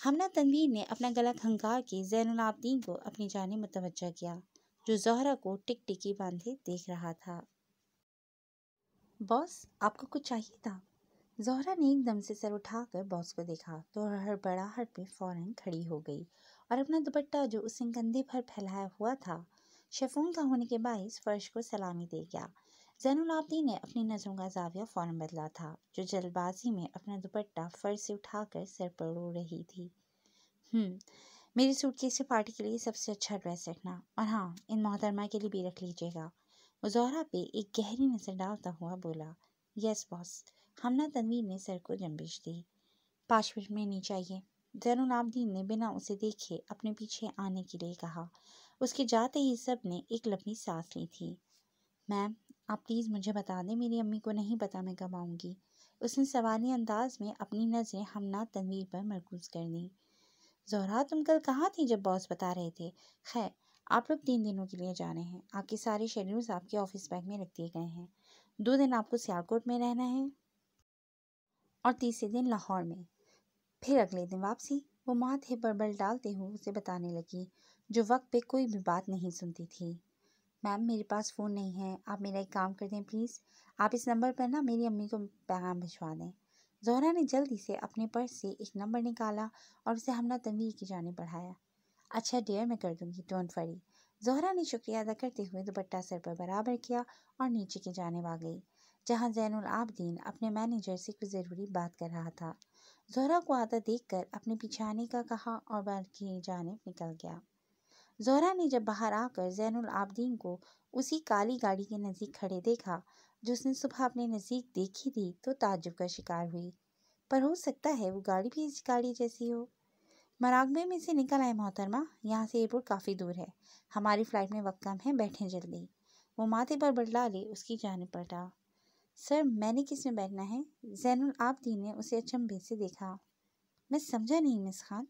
हमना तनवीर ने अपना गला खंगार के जैनलाब्दीन को अपनी जानब मुतवजा किया जो जहरा को टिक टिकी बांधे देख रहा था बॉस आपको कुछ चाहिए था जहरा ने एकदम से सर उठाकर बॉस को देखा तो हर बड़ा हड़बड़ाहट पे फौरन खड़ी हो गई और अपना दुपट्टा जो उसने कंधे पर फैलाया हुआ था शेफोन का होने के बायस फर्श को सलामी दे गया जैनुलाब्दीन ने अपनी नज़रों का जाविया फ़ौरन बदला था जो जल्दबाजी में अपना दुपट्टा फर्श से उठाकर सर पर उड़ रही थी हम्म, मेरी सूटकेस से पार्टी के लिए सबसे अच्छा ड्रेस रखना और हाँ इन मोहतरमा के लिए भी रख लीजिएगा वो जोहरा पे एक गहरी नज़र डालता हुआ बोला यस बॉस हमना तनवीर ने सर को जम्बिश दी पाँच मिनट में नहीं चाहिए जैन जैनुलाब्दीन ने बिना उसे देखे अपने पीछे आने के लिए कहा उसके जाते ही सब ने एक लंबी सांस ली थी मैम आप प्लीज़ मुझे बता दें मेरी अम्मी को नहीं पता मैं कब आऊँगी उसने सवाली अंदाज में अपनी नज़रें हमना तनवीर पर मरकूज कर दी जहरा तुम कल कहाँ थी जब बॉस बता रहे थे खैर आप लोग तीन दिनों के लिए जा रहे हैं आपके सारे शेड्यूल्स आपके ऑफिस बैग में रख दिए गए हैं दो दिन आपको सियालकोट में रहना है और तीसरे दिन लाहौर में फिर अगले दिन वापसी वो माथे पर बल डालते हुए उसे बताने लगी जो वक्त पे कोई भी बात नहीं सुनती थी मैम मेरे पास फ़ोन नहीं है आप मेरा एक काम कर दें प्लीज़ आप इस नंबर पर ना मेरी अम्मी को पैगाम भिजवा दें जहरा ने जल्दी से अपने पर्स से एक नंबर निकाला और उसे हमला तनवीर की जाने बढ़ाया अच्छा डियर मैं कर दूंगी डोंट वरी जहरा ने शुक्रिया अदा करते हुए दुपट्टा सर पर बराबर किया और नीचे की जाने आ गई जहां जैनुल आबदीन अपने मैनेजर से कुछ ज़रूरी बात कर रहा था जहरा को आता देखकर अपने पीछे आने का कहा और बाहर की जानब निकल गया जहरा ने जब बाहर आकर जैनुल आबदीन को उसी काली गाड़ी के नज़दीक खड़े देखा जो उसने सुबह अपने नज़दीक देखी थी तो ताजुब का शिकार हुई पर हो सकता है वो गाड़ी भी इस गाड़ी जैसी हो मरागबे में से निकल आए मोहतरमा यहाँ से एयरपोर्ट काफ़ी दूर है हमारी फ़्लाइट में वक्त कम है बैठें जल्दी वो माथे पर बढ़ला ले उसकी जानब पलटा सर मैंने किस में बैठना है जैनुल आबदीन ने उसे अचंभे अच्छा से देखा मैं समझा नहीं miss Khan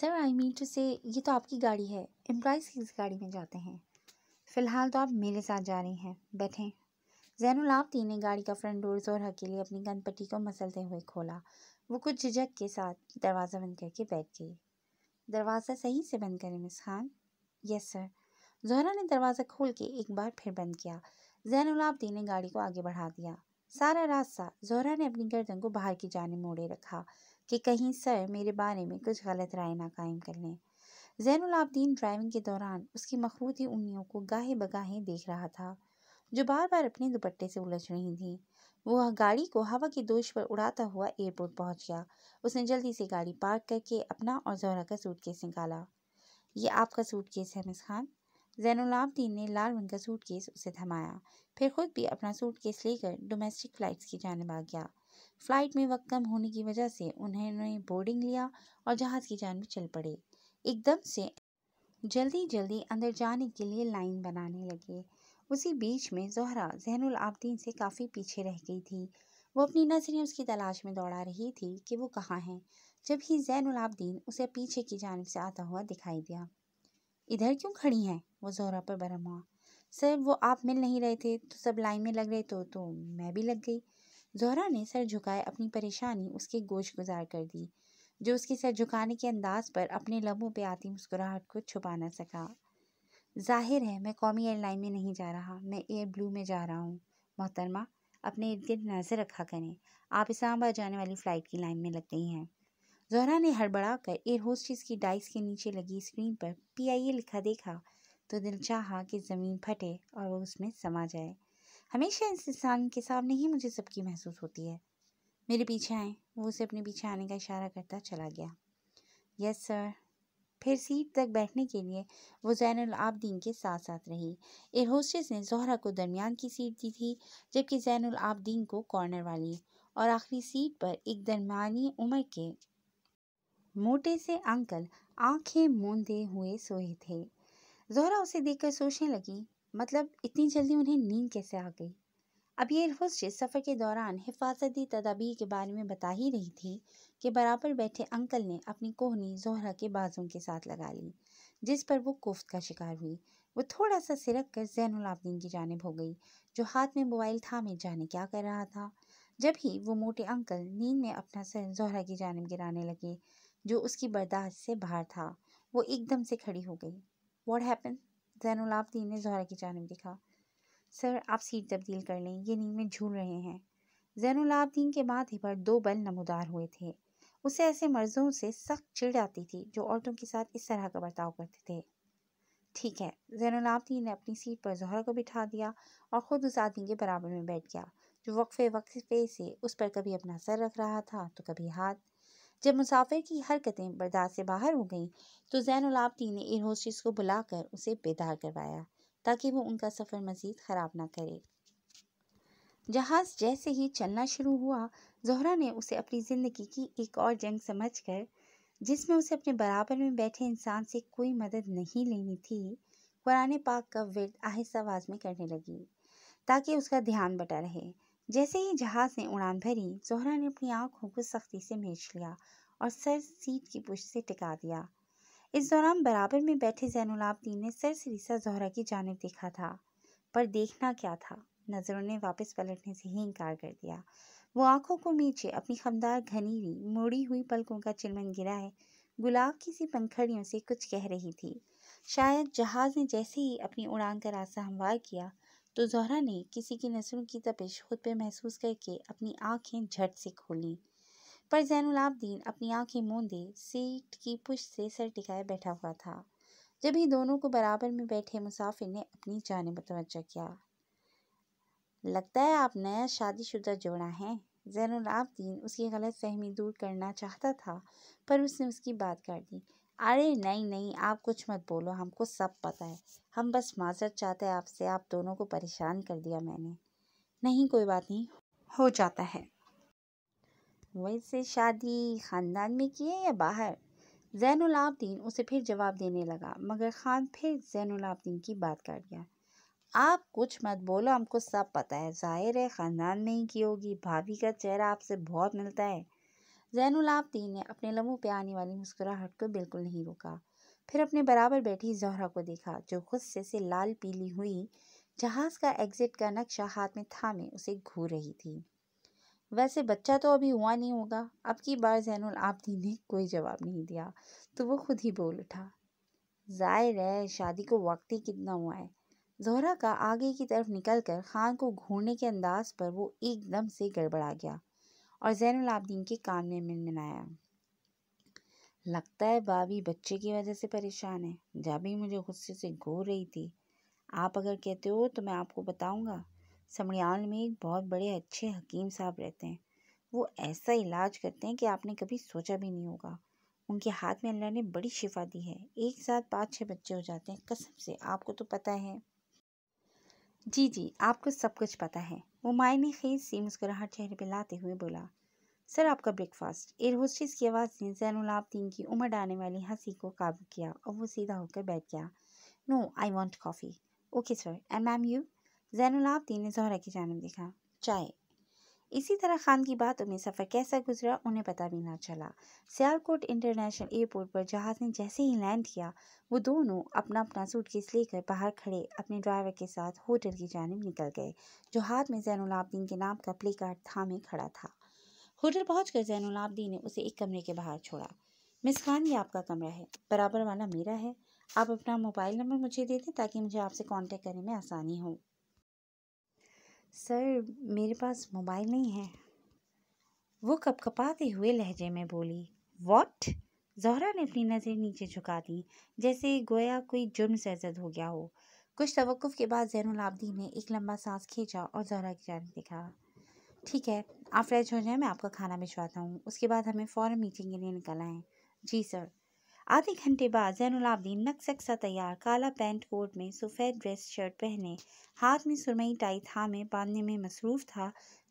sir I mean to say ये तो आपकी गाड़ी है एम्प्लॉज किस गाड़ी में जाते हैं फ़िलहाल तो आप मेरे साथ जा रही हैं बैठें जैनुल आबदीन ने गाड़ी का फ्रंट डोर जोर के लिए अपनी गनपट्टी को मसलते हुए खोला वो कुछ झिझक के साथ दरवाज़ा बंद करके बैठ गई दरवाज़ा सही से बंद करें miss Khan yes sir Zahra ने दरवाज़ा खोल के एक बार फिर बंद किया जैनलाब्दीन ने गाड़ी को आगे बढ़ा दिया सारा रास्ता जोहरा ने अपनी गर्दन को बाहर की जाने मोड़े रखा कि कहीं सर मेरे बारे में कुछ गलत राय ना कायम कर लें जैनलाब्दीन ड्राइविंग के दौरान उसकी मखरूती उंगलियों को गाहे बगाहे देख रहा था जो बार बार अपने दुपट्टे से उलझ रही थी वह गाड़ी को हवा के दोष पर उड़ाता हुआ एयरपोर्ट पहुंच गया उसने जल्दी से गाड़ी पार्क करके अपना और जोहरा का सूटकेस निकाला ये आपका सूटकेस है मिस खान जैनुलाब्दीन ने लाल रंग का सूट केस उसे थमाया फिर खुद भी अपना सूट केस लेकर डोमेस्टिक फ्लाइट्स की जानब आ गया फ्लाइट में वक्त कम होने की वजह से उन्होंने बोर्डिंग लिया और जहाज़ की जानब चल पड़े एकदम से जल्दी जल्दी अंदर जाने के लिए लाइन बनाने लगे उसी बीच में जहरा जहनुल से काफ़ी पीछे रह गई थी वो अपनी नजरें उसकी तलाश में दौड़ा रही थी कि वो कहाँ है जब ही जैनुल उसे पीछे की जानब से आता हुआ दिखाई दिया इधर क्यों खड़ी हैं वो जोरा पर बरम हुआ सर वो आप मिल नहीं रहे थे तो सब लाइन में लग रहे तो तो मैं भी लग गई जोहरा ने सर झुकाए अपनी परेशानी उसके गोश गुजार कर दी जो उसके सर झुकाने के अंदाज पर अपने लबों पर आती मुस्कुराहट को छुपा ना सका जाहिर है मैं कौमी एयरलाइन में नहीं जा रहा मैं एयर ब्लू में जा रहा हूँ मोहतरमा अपने इर्द गिर्द नज़र रखा करें आप इस्लामाबाद जाने वाली फ़्लाइट की लाइन में लग गई हैं जहरा ने हड़बड़ाकर एयर होस्टेस की डाइस के नीचे लगी स्क्रीन पर पीआईए लिखा देखा तो दिल चाहा कि ज़मीन फटे और वो उसमें समा जाए हमेशा इस इंसान के सामने ही मुझे सबकी महसूस होती है मेरे पीछे आए वो उसे अपने पीछे आने का इशारा करता चला गया यस सर फिर सीट तक बैठने के लिए वो जैन आबदीन के साथ साथ रही एयर होस्टेस ने जहरा को दरमियान की सीट दी थी जबकि जैन आबदीन को कॉर्नर वाली और आखिरी सीट पर एक दरमिया उम्र के मोटे से अंकल आंखें मूंदे हुए सोए थे जोहरा उसे देखकर सोचने लगी मतलब इतनी जल्दी उन्हें नींद कैसे आ गई अब ये एयरफोर्स सफ़र के दौरान हिफाजती तदाबीर के बारे में बता ही रही थी कि बराबर बैठे अंकल ने अपनी कोहनी जोहरा के बाजों के साथ लगा ली जिस पर वो कोफ्त का शिकार हुई वो थोड़ा सा सिरक कर जैनलाब्दीन की जानब हो गई जो हाथ में मोबाइल था मैं जाने क्या कर रहा था जब ही वो मोटे अंकल नींद में अपना सर जोहरा की जानब गिराने लगे जो उसकी बर्दाश्त से बाहर था वो एकदम से खड़ी हो गई वॉट हैपन जैनलाब्दीन ने जहरा की जानब देखा सर आप सीट तब्दील कर लें ये नींद में झूल रहे हैं जैनलाब्दीन के माथे पर दो बल नमोदार हुए थे उसे ऐसे मर्जों से सख्त चिड़ आती थी जो औरतों के साथ इस तरह का बर्ताव करते थे ठीक है जैनलाब्दीन ने अपनी सीट पर जहरा को बिठा दिया और ख़ुद उस आदमी के बराबर में बैठ गया जो वक्फे वक्फे से उस पर कभी अपना सर रख रहा था तो कभी हाथ जब मुसाफिर की हरकतें बर्दाश्त से बाहर हो गईं तो जैनलाब्दीन ने एयर होस्टेस को बुलाकर उसे बेदार करवाया ताकि वो उनका सफ़र मज़ीद ख़राब ना करे जहाज़ जैसे ही चलना शुरू हुआ जहरा ने उसे अपनी ज़िंदगी की एक और जंग समझकर जिसमें उसे अपने बराबर में बैठे इंसान से कोई मदद नहीं लेनी थी कुरान पाक का वर्द आहिस्ता आवाज़ में करने लगी ताकि उसका ध्यान बटा रहे जैसे ही जहाज ने उड़ान भरी जोहरा ने अपनी आंखों को सख्ती से मेच लिया और सर सीट की पुश से टिका दिया इस दौरान बराबर में बैठे जैनुलाब्दीन ने सर सरीसा जोहरा की जानब देखा था पर देखना क्या था नज़रों ने वापस पलटने से ही इनकार कर दिया वो आंखों को मीचे अपनी खमदार घनीरी मोड़ी हुई पलकों का चिलमन गिराए गुलाब की सी पंखड़ियों से कुछ कह रही थी शायद जहाज़ ने जैसे ही अपनी उड़ान का रास्ता हमवार किया तो जहरा ने किसी की नसों की तपिश खुद पे महसूस करके अपनी आंखें झट से खोलीं पर जैनुलाब्दीन अपनी आंखें मूंदे सीट की पुश से सर टिकाए बैठा हुआ था जब ही दोनों को बराबर में बैठे मुसाफिर ने अपनी जान मतवजा किया लगता है आप नया शादीशुदा जोड़ा है जैनुलाब्दीन उसकी गलत फहमी दूर करना चाहता था पर उसने उसकी बात काट दी अरे नहीं नहीं आप कुछ मत बोलो हमको सब पता है हम बस माजरत चाहते हैं आपसे आप दोनों को परेशान कर दिया मैंने नहीं कोई बात नहीं हो जाता है वैसे शादी ख़ानदान में की है या बाहर जैनलाब्दीन उसे फिर जवाब देने लगा मगर खान फिर जैनलाब्दीन की बात कर गया आप कुछ मत बोलो हमको सब पता है ज़ाहिर है ख़ानदान में ही की होगी भाभी का चेहरा आपसे बहुत मिलता है ज़ैनुलाब्दीन ने अपने लम्हों पर आने वाली मुस्कुराहट को बिल्कुल नहीं रोका फिर अपने बराबर बैठी जहरा को देखा जो गुस्से से लाल पीली हुई जहाज़ का एग्ज़िट का नक्शा हाथ में थामे उसे घूर रही थी वैसे बच्चा तो अभी हुआ नहीं होगा अब की बार जैनुल आबदीन ने कोई जवाब नहीं दिया तो वो खुद ही बोल उठा जाहिर है शादी को वक्त ही कितना हुआ है जोहरा का आगे की तरफ निकलकर खान को घूरने के अंदाज पर वो एकदम से गड़बड़ा गया और ज़ैनलाब्दीन के कान में मिनमिनाया लगता है बाबी बच्चे की वजह से परेशान है जाबी मुझे गुस्से से घूर रही थी आप अगर कहते हो तो मैं आपको बताऊंगा समड़ियाल में एक बहुत बड़े अच्छे हकीम साहब रहते हैं वो ऐसा इलाज करते हैं कि आपने कभी सोचा भी नहीं होगा उनके हाथ में अल्लाह ने बड़ी शिफा दी है एक साथ पाँच छः बच्चे हो जाते हैं कसम से आपको तो पता है जी जी आपको सब कुछ पता है वो मायने खेज सी मुस्कुराहट चेहरे पर लाते हुए बोला सर आपका ब्रेकफास्ट एयर होस्टेस की आवाज़ ने ज़ैनलाब्दीन की उम्र आने वाली हंसी को काबू किया और वो सीधा होकर बैठ गया no I want coffee okay sir and ma'am you Zainulabdin ने जहरा की जानब देखा चाय इसी तरह खान की बातों में सफ़र कैसा गुजरा उन्हें पता भी ना चला सियालकोट इंटरनेशनल एयरपोर्ट पर जहाज़ ने जैसे ही लैंड किया वो दोनों अपना अपना सूटकेस लेकर बाहर खड़े अपने ड्राइवर के साथ होटल की जानब निकल गए जो हाथ में जैनुलाब्दीन के नाम का प्ले कार्ड थामे खड़ा था होटल पहुँच कर जैनुलाब्दीन ने उसे एक कमरे के बाहर छोड़ा मिस खान ये आपका कमरा है बराबर वाला मेरा है आप अपना मोबाइल नंबर मुझे दे दें ताकि मुझे आपसे कांटेक्ट करने में आसानी हो सर मेरे पास मोबाइल नहीं है वो कपकपाते हुए लहजे में बोली वॉट जहरा ने अपनी नज़र नीचे झुका दी जैसे गोया कोई जुर्म सरजद हो गया हो कुछ तवक़ुफ़ के बाद जैन आबदी ने एक लंबा सांस खींचा और जहरा की जानब देखा ठीक है आप फ्रेश हो जाए मैं आपका खाना भिजवाता हूँ उसके बाद हमें फ़ौरन मीटिंग के लिए निकल आएँ जी सर आधे घंटे बाद जैनुलाब्दीन नक्सक सा तैयार काला पैंट कोट में सफ़ेद ड्रेस शर्ट पहने हाथ में सुरमई टाई में बांधने में मसरूफ़ था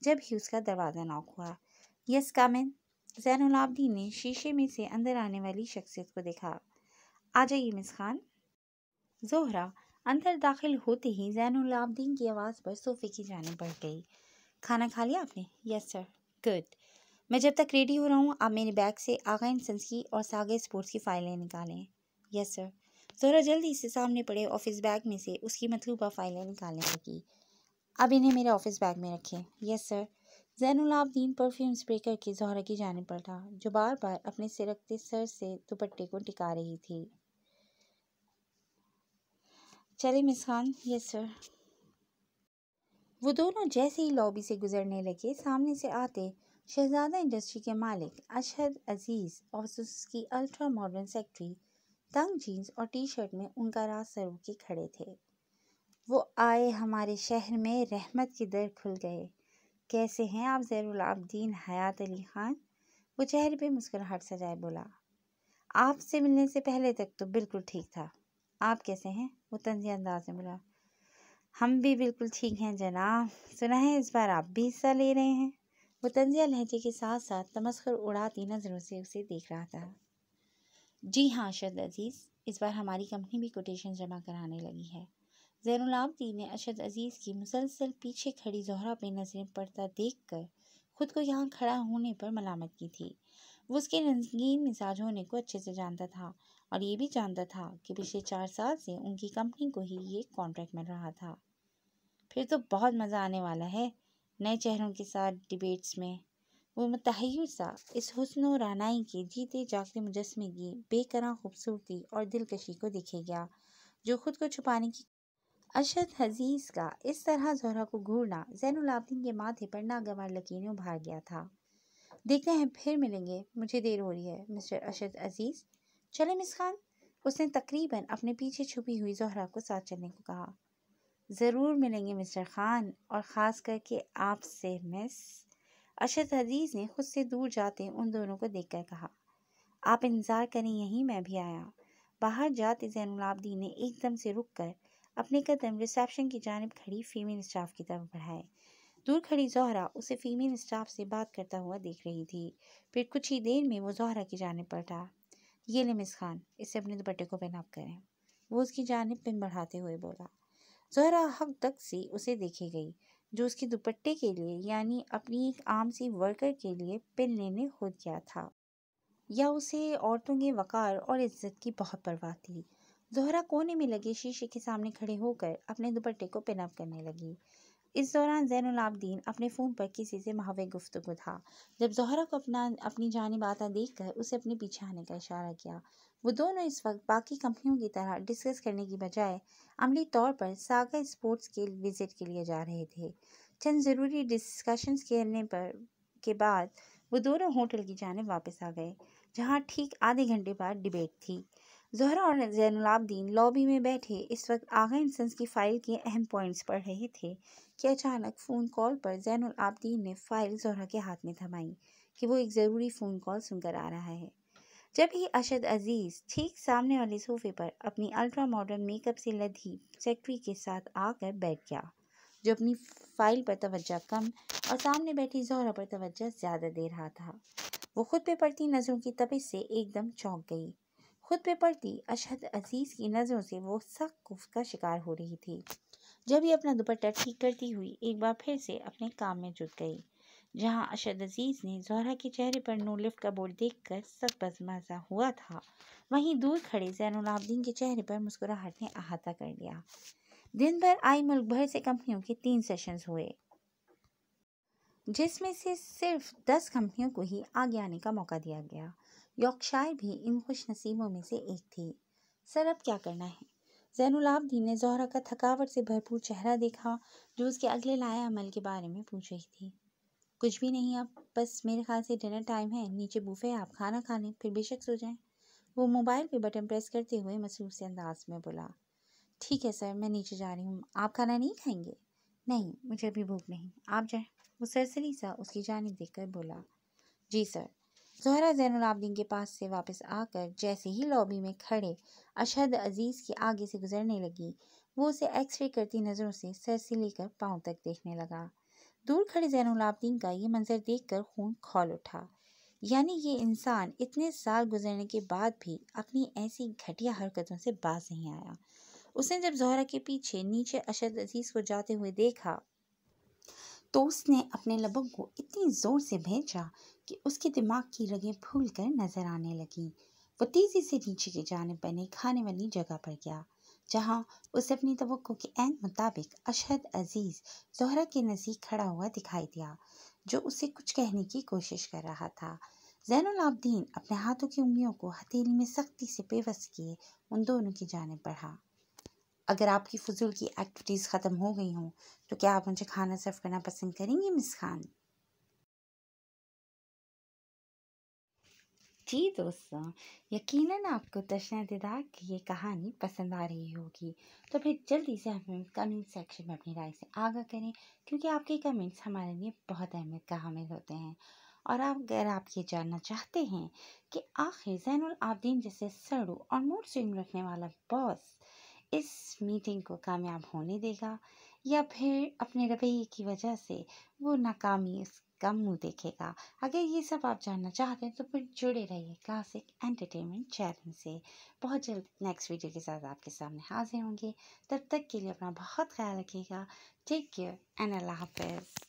जब ही उसका दरवाज़ा नॉक हुआ यस कामिन जैनलाब्दीन ने शीशे में से अंदर आने वाली शख्सियत को देखा आ जाइए मिस खान जोहरा अंदर दाखिल होते ही जैनलाब्दीन की आवाज़ पर सोफ़े की जानब बढ़ गई खाना खा लिया आपने यस सर गुड मैं जब तक रेडी हो रहा हूँ आप मेरे बैग से आगा एंड सन्स की और सागे स्पोर्ट्स की फ़ाइलें निकालें यस सर जरा जल्दी से सामने पड़े ऑफिस बैग में से उसकी मतलूबा फ़ाइलें निकालने लगी अब इन्हें मेरे ऑफिस बैग में रखें yes sir Zainulabdin perfume spray करके जहरा की जाने पर पड़ा जो बार बार अपने सिरकते सर से दुपट्टे को टिका रही थी चले मिस खान यस सर वो दोनों जैसे ही लॉबी से गुजरने लगे सामने से आते शहजादा इंडस्ट्री के मालिक अशहद अजीज़ और सुजुकी अल्ट्रा मॉडर्न सेक्ट्री तंग जीन्स और टी शर्ट में उनका राज सरू के खड़े थे वो आए हमारे शहर में रहमत की दर खुल गए कैसे हैं आप जैरुलाब्दीन हयात अली ख़ान वो चेहरे पे मुस्कुराहट सजाए बोला आपसे मिलने से पहले तक तो बिल्कुल ठीक था आप कैसे हैं वो तंजी अंदाज में बोला हम भी बिल्कुल ठीक हैं जनाब सुना है इस बार आप भी हिस्सा ले रहे हैं वो तंजिया लहजे के साथ साथ तमस्कर उड़ाती नज़रों से उसे देख रहा था जी हाँ अरशद अज़ीज़ इस बार हमारी कंपनी भी कोटेशन जमा कराने लगी है जैनलाबदी ने अरशद अज़ीज़ की मुसलसल पीछे खड़ी जहरा पे नज़रें पड़ता देख कर खुद को यहाँ खड़ा होने पर मलामत की थी वो उसके रंगीन मिजाज होने को अच्छे से जानता था और ये भी जानता था कि पिछले चार साल से उनकी कंपनी को ही ये कॉन्ट्रैक्ट मिल रहा था फिर तो बहुत मज़ा आने वाला है नए चेहरों के साथ डिबेट्स में वो सा इस और रानाई के जीते जागते मुजस्मे की बेकरा खूबसूरती और दिलकशी को देखे गया जो खुद को छुपाने की अशद हजीज़ का इस तरह जहरा को घूरना जैनलाब्दीन के माथे पर नागवार लकीरें उभार गया था देखते हैं फिर मिलेंगे मुझे देर हो रही है मिस्टर अशद अजीज़ चले मिस खान उसने तकरीबन अपने पीछे छुपी हुई जहरा को साथ चलने को कहा ज़रूर मिलेंगे मिस्टर ख़ान और ख़ास करके आपसे मिस अरशद हदीज़ ने खुद से दूर जाते उन दोनों को देख कर कहा आप इंतज़ार करें यहीं मैं भी आया बाहर जाते जैनलाब्दीन ने एकदम से रुक कर अपने कदम रिसेप्शन की जानब खड़ी फ़ीमेल स्टाफ की तरफ बढ़ाए दूर खड़ी जहरा उसे फ़ीमेल स्टाफ से बात करता हुआ देख रही थी फिर कुछ ही देर में वो जहरा की जानब पलटा ये ले मिस खान इसे अपने दुपट्टे को पहनाप करें वो उसकी जानब पिन बढ़ाते हुए बोला जहरा हक तक से उसे देखी गई जो उसके दुपट्टे के लिए यानी अपनी एक आम सी वर्कर के लिए पिन लेने हो गया था या उसे औरतों के वक़ार और इज्जत की बहुत परवाह थी जोहरा कोने में लगे शीशे के सामने खड़े होकर अपने दुपट्टे को पिनअप करने लगी इस दौरान जैनलाब्दीन अपने फ़ोन पर किसी से महावे गुफ्तु था जब जहरा को अपना अपनी जानब आता देख कर उसे अपने पीछे आने का इशारा किया वो दोनों इस वक्त बाकी कंपनियों की तरह डिस्कस करने की बजाय अमली तौर पर सागर स्पोर्ट्स के विज़िट के लिए जा रहे थे चंद ज़रूरी डिस्कशंस करने पर के बाद वो दोनों होटल की जानब वापस आ गए जहाँ ठीक आधे घंटे बाद डिबेट थी जहरा और जैनलाब्दीन लॉबी में बैठे इस वक्त आगा इंसेंस की फ़ाइल के अहम पॉइंट्स पढ़ रहे थे कि अचानक फ़ोन कॉल पर जैनलाब्दीन ने फ़ाइल जहरा के हाथ में थमाई कि वो एक ज़रूरी फ़ोन कॉल सुनकर आ रहा है जब ही अशद अजीज़ ठीक सामने वाले सोफे पर अपनी अल्ट्रा मॉडर्न मेकअप से लदी सेक्रेटरी के साथ आकर बैठ गया जो अपनी फ़ाइल पर तवज्जा कम और सामने बैठी जहरा पर तवज्जा ज़्यादा दे रहा था वो खुद पे पड़ती नज़रों की तपिश से एकदम चौंक गई खुद पे पड़ती अशहद अजीज़ की नज़रों से वो सख्त कुफ का शिकार हो रही थी जब ये अपना दुपट्टा ठीक करती हुई एक बार फिर से अपने काम में जुट गई जहां अशद अजीज़ ने जोहरा के चेहरे पर नो लिफ्ट का बोर्ड कर सब बजमजा हुआ था वहीं दूर खड़े जैनलाब्दीन के चेहरे पर मुस्कुराहट ने अहाता कर लिया दिन भर आई मुल्क भर से कंपनियों के तीन सेशंस हुए जिसमें से सिर्फ दस कंपनियों को ही आगे आने का मौका दिया गया यॉर्कशायर भी इन खुश नसीबों में से एक थी सर अब क्या करना है जैनुलाब्दीन ने जहरा का थकावट से भरपूर चेहरा देखा जो उसके अगले लाए अमल के बारे में पूछ रही थी कुछ भी नहीं अब बस मेरे ख्याल से डिनर टाइम है नीचे बूफे आप खाना खा लें फिर बेशक सो जाएं वो मोबाइल पे बटन प्रेस करते हुए मसरूफ से अंदाज में बोला ठीक है सर मैं नीचे जा रही हूँ आप खाना नहीं खाएंगे नहीं मुझे अभी भूख नहीं आप जाए वो सरसरी सा उसकी जानब देख कर बोला जी सर जहरा जैन आबदीन के पास से वापस आकर जैसे ही लॉबी में खड़े अशद अजीज़ के आगे से गुजरने लगी वो उसे एक्सरे करती नज़रों से सर से लेकर पाँव तक देखने लगा दूर खड़े जैन आबदीन का ये मंजर देखकर खून खोल उठा यानी ये इंसान इतने साल गुजरने के बाद भी अपनी ऐसी घटिया हरकतों से बाज नहीं आया उसने जब जहरा के पीछे नीचे अशद अजीज़ को जाते हुए देखा तो उसने अपने लबों को इतनी ज़ोर से भेजा कि उसके दिमाग की रगें फूल कर नज़र आने लगी वो तेज़ी से नीचे की जाने बने खाने वाली जगह पर गया जहाँ उसे अपनी तो के एन मुताबिक अशहद अजीज़ जहरा के नज़ीक खड़ा हुआ दिखाई दिया जो उसे कुछ कहने की कोशिश कर रहा था जैनलाब्दीन अपने हाथों की उंगलियों को हथेली में सख्ती से पेवस किए उन दोनों की जानब बढ़ा अगर आपकी फजूल की एक्टिविटीज़ ख़त्म हो गई हों तो क्या आप मुझे खाना सर्व करना पसंद करेंगे मिस खान जी दोस्तों यकीनन आपको तशना दिदा की ये कहानी पसंद आ रही होगी तो फिर जल्दी से हमें कमेंट सेक्शन में अपनी राय से आगा करें क्योंकि आपके कमेंट्स हमारे लिए बहुत अहमियत का हामिल होते हैं और आप अगर आप ये जानना चाहते हैं कि आखिर जैन आबदीन जैसे सड़ू और मूड स्विंग रखने वाला बॉस इस मीटिंग को कामयाब होने देगा या फिर अपने रवैये की वजह से वो नाकामी उसका मुँह देखेगा अगर ये सब आप जानना चाहते हैं तो फिर जुड़े रहिए क्लासिक एंटरटेनमेंट चैनल से बहुत जल्द नेक्स्ट वीडियो के साथ आपके सामने हाजिर होंगे तब तक के लिए अपना बहुत ख्याल रखिएगा टेक केयर एंड अल्लाह हाफिज़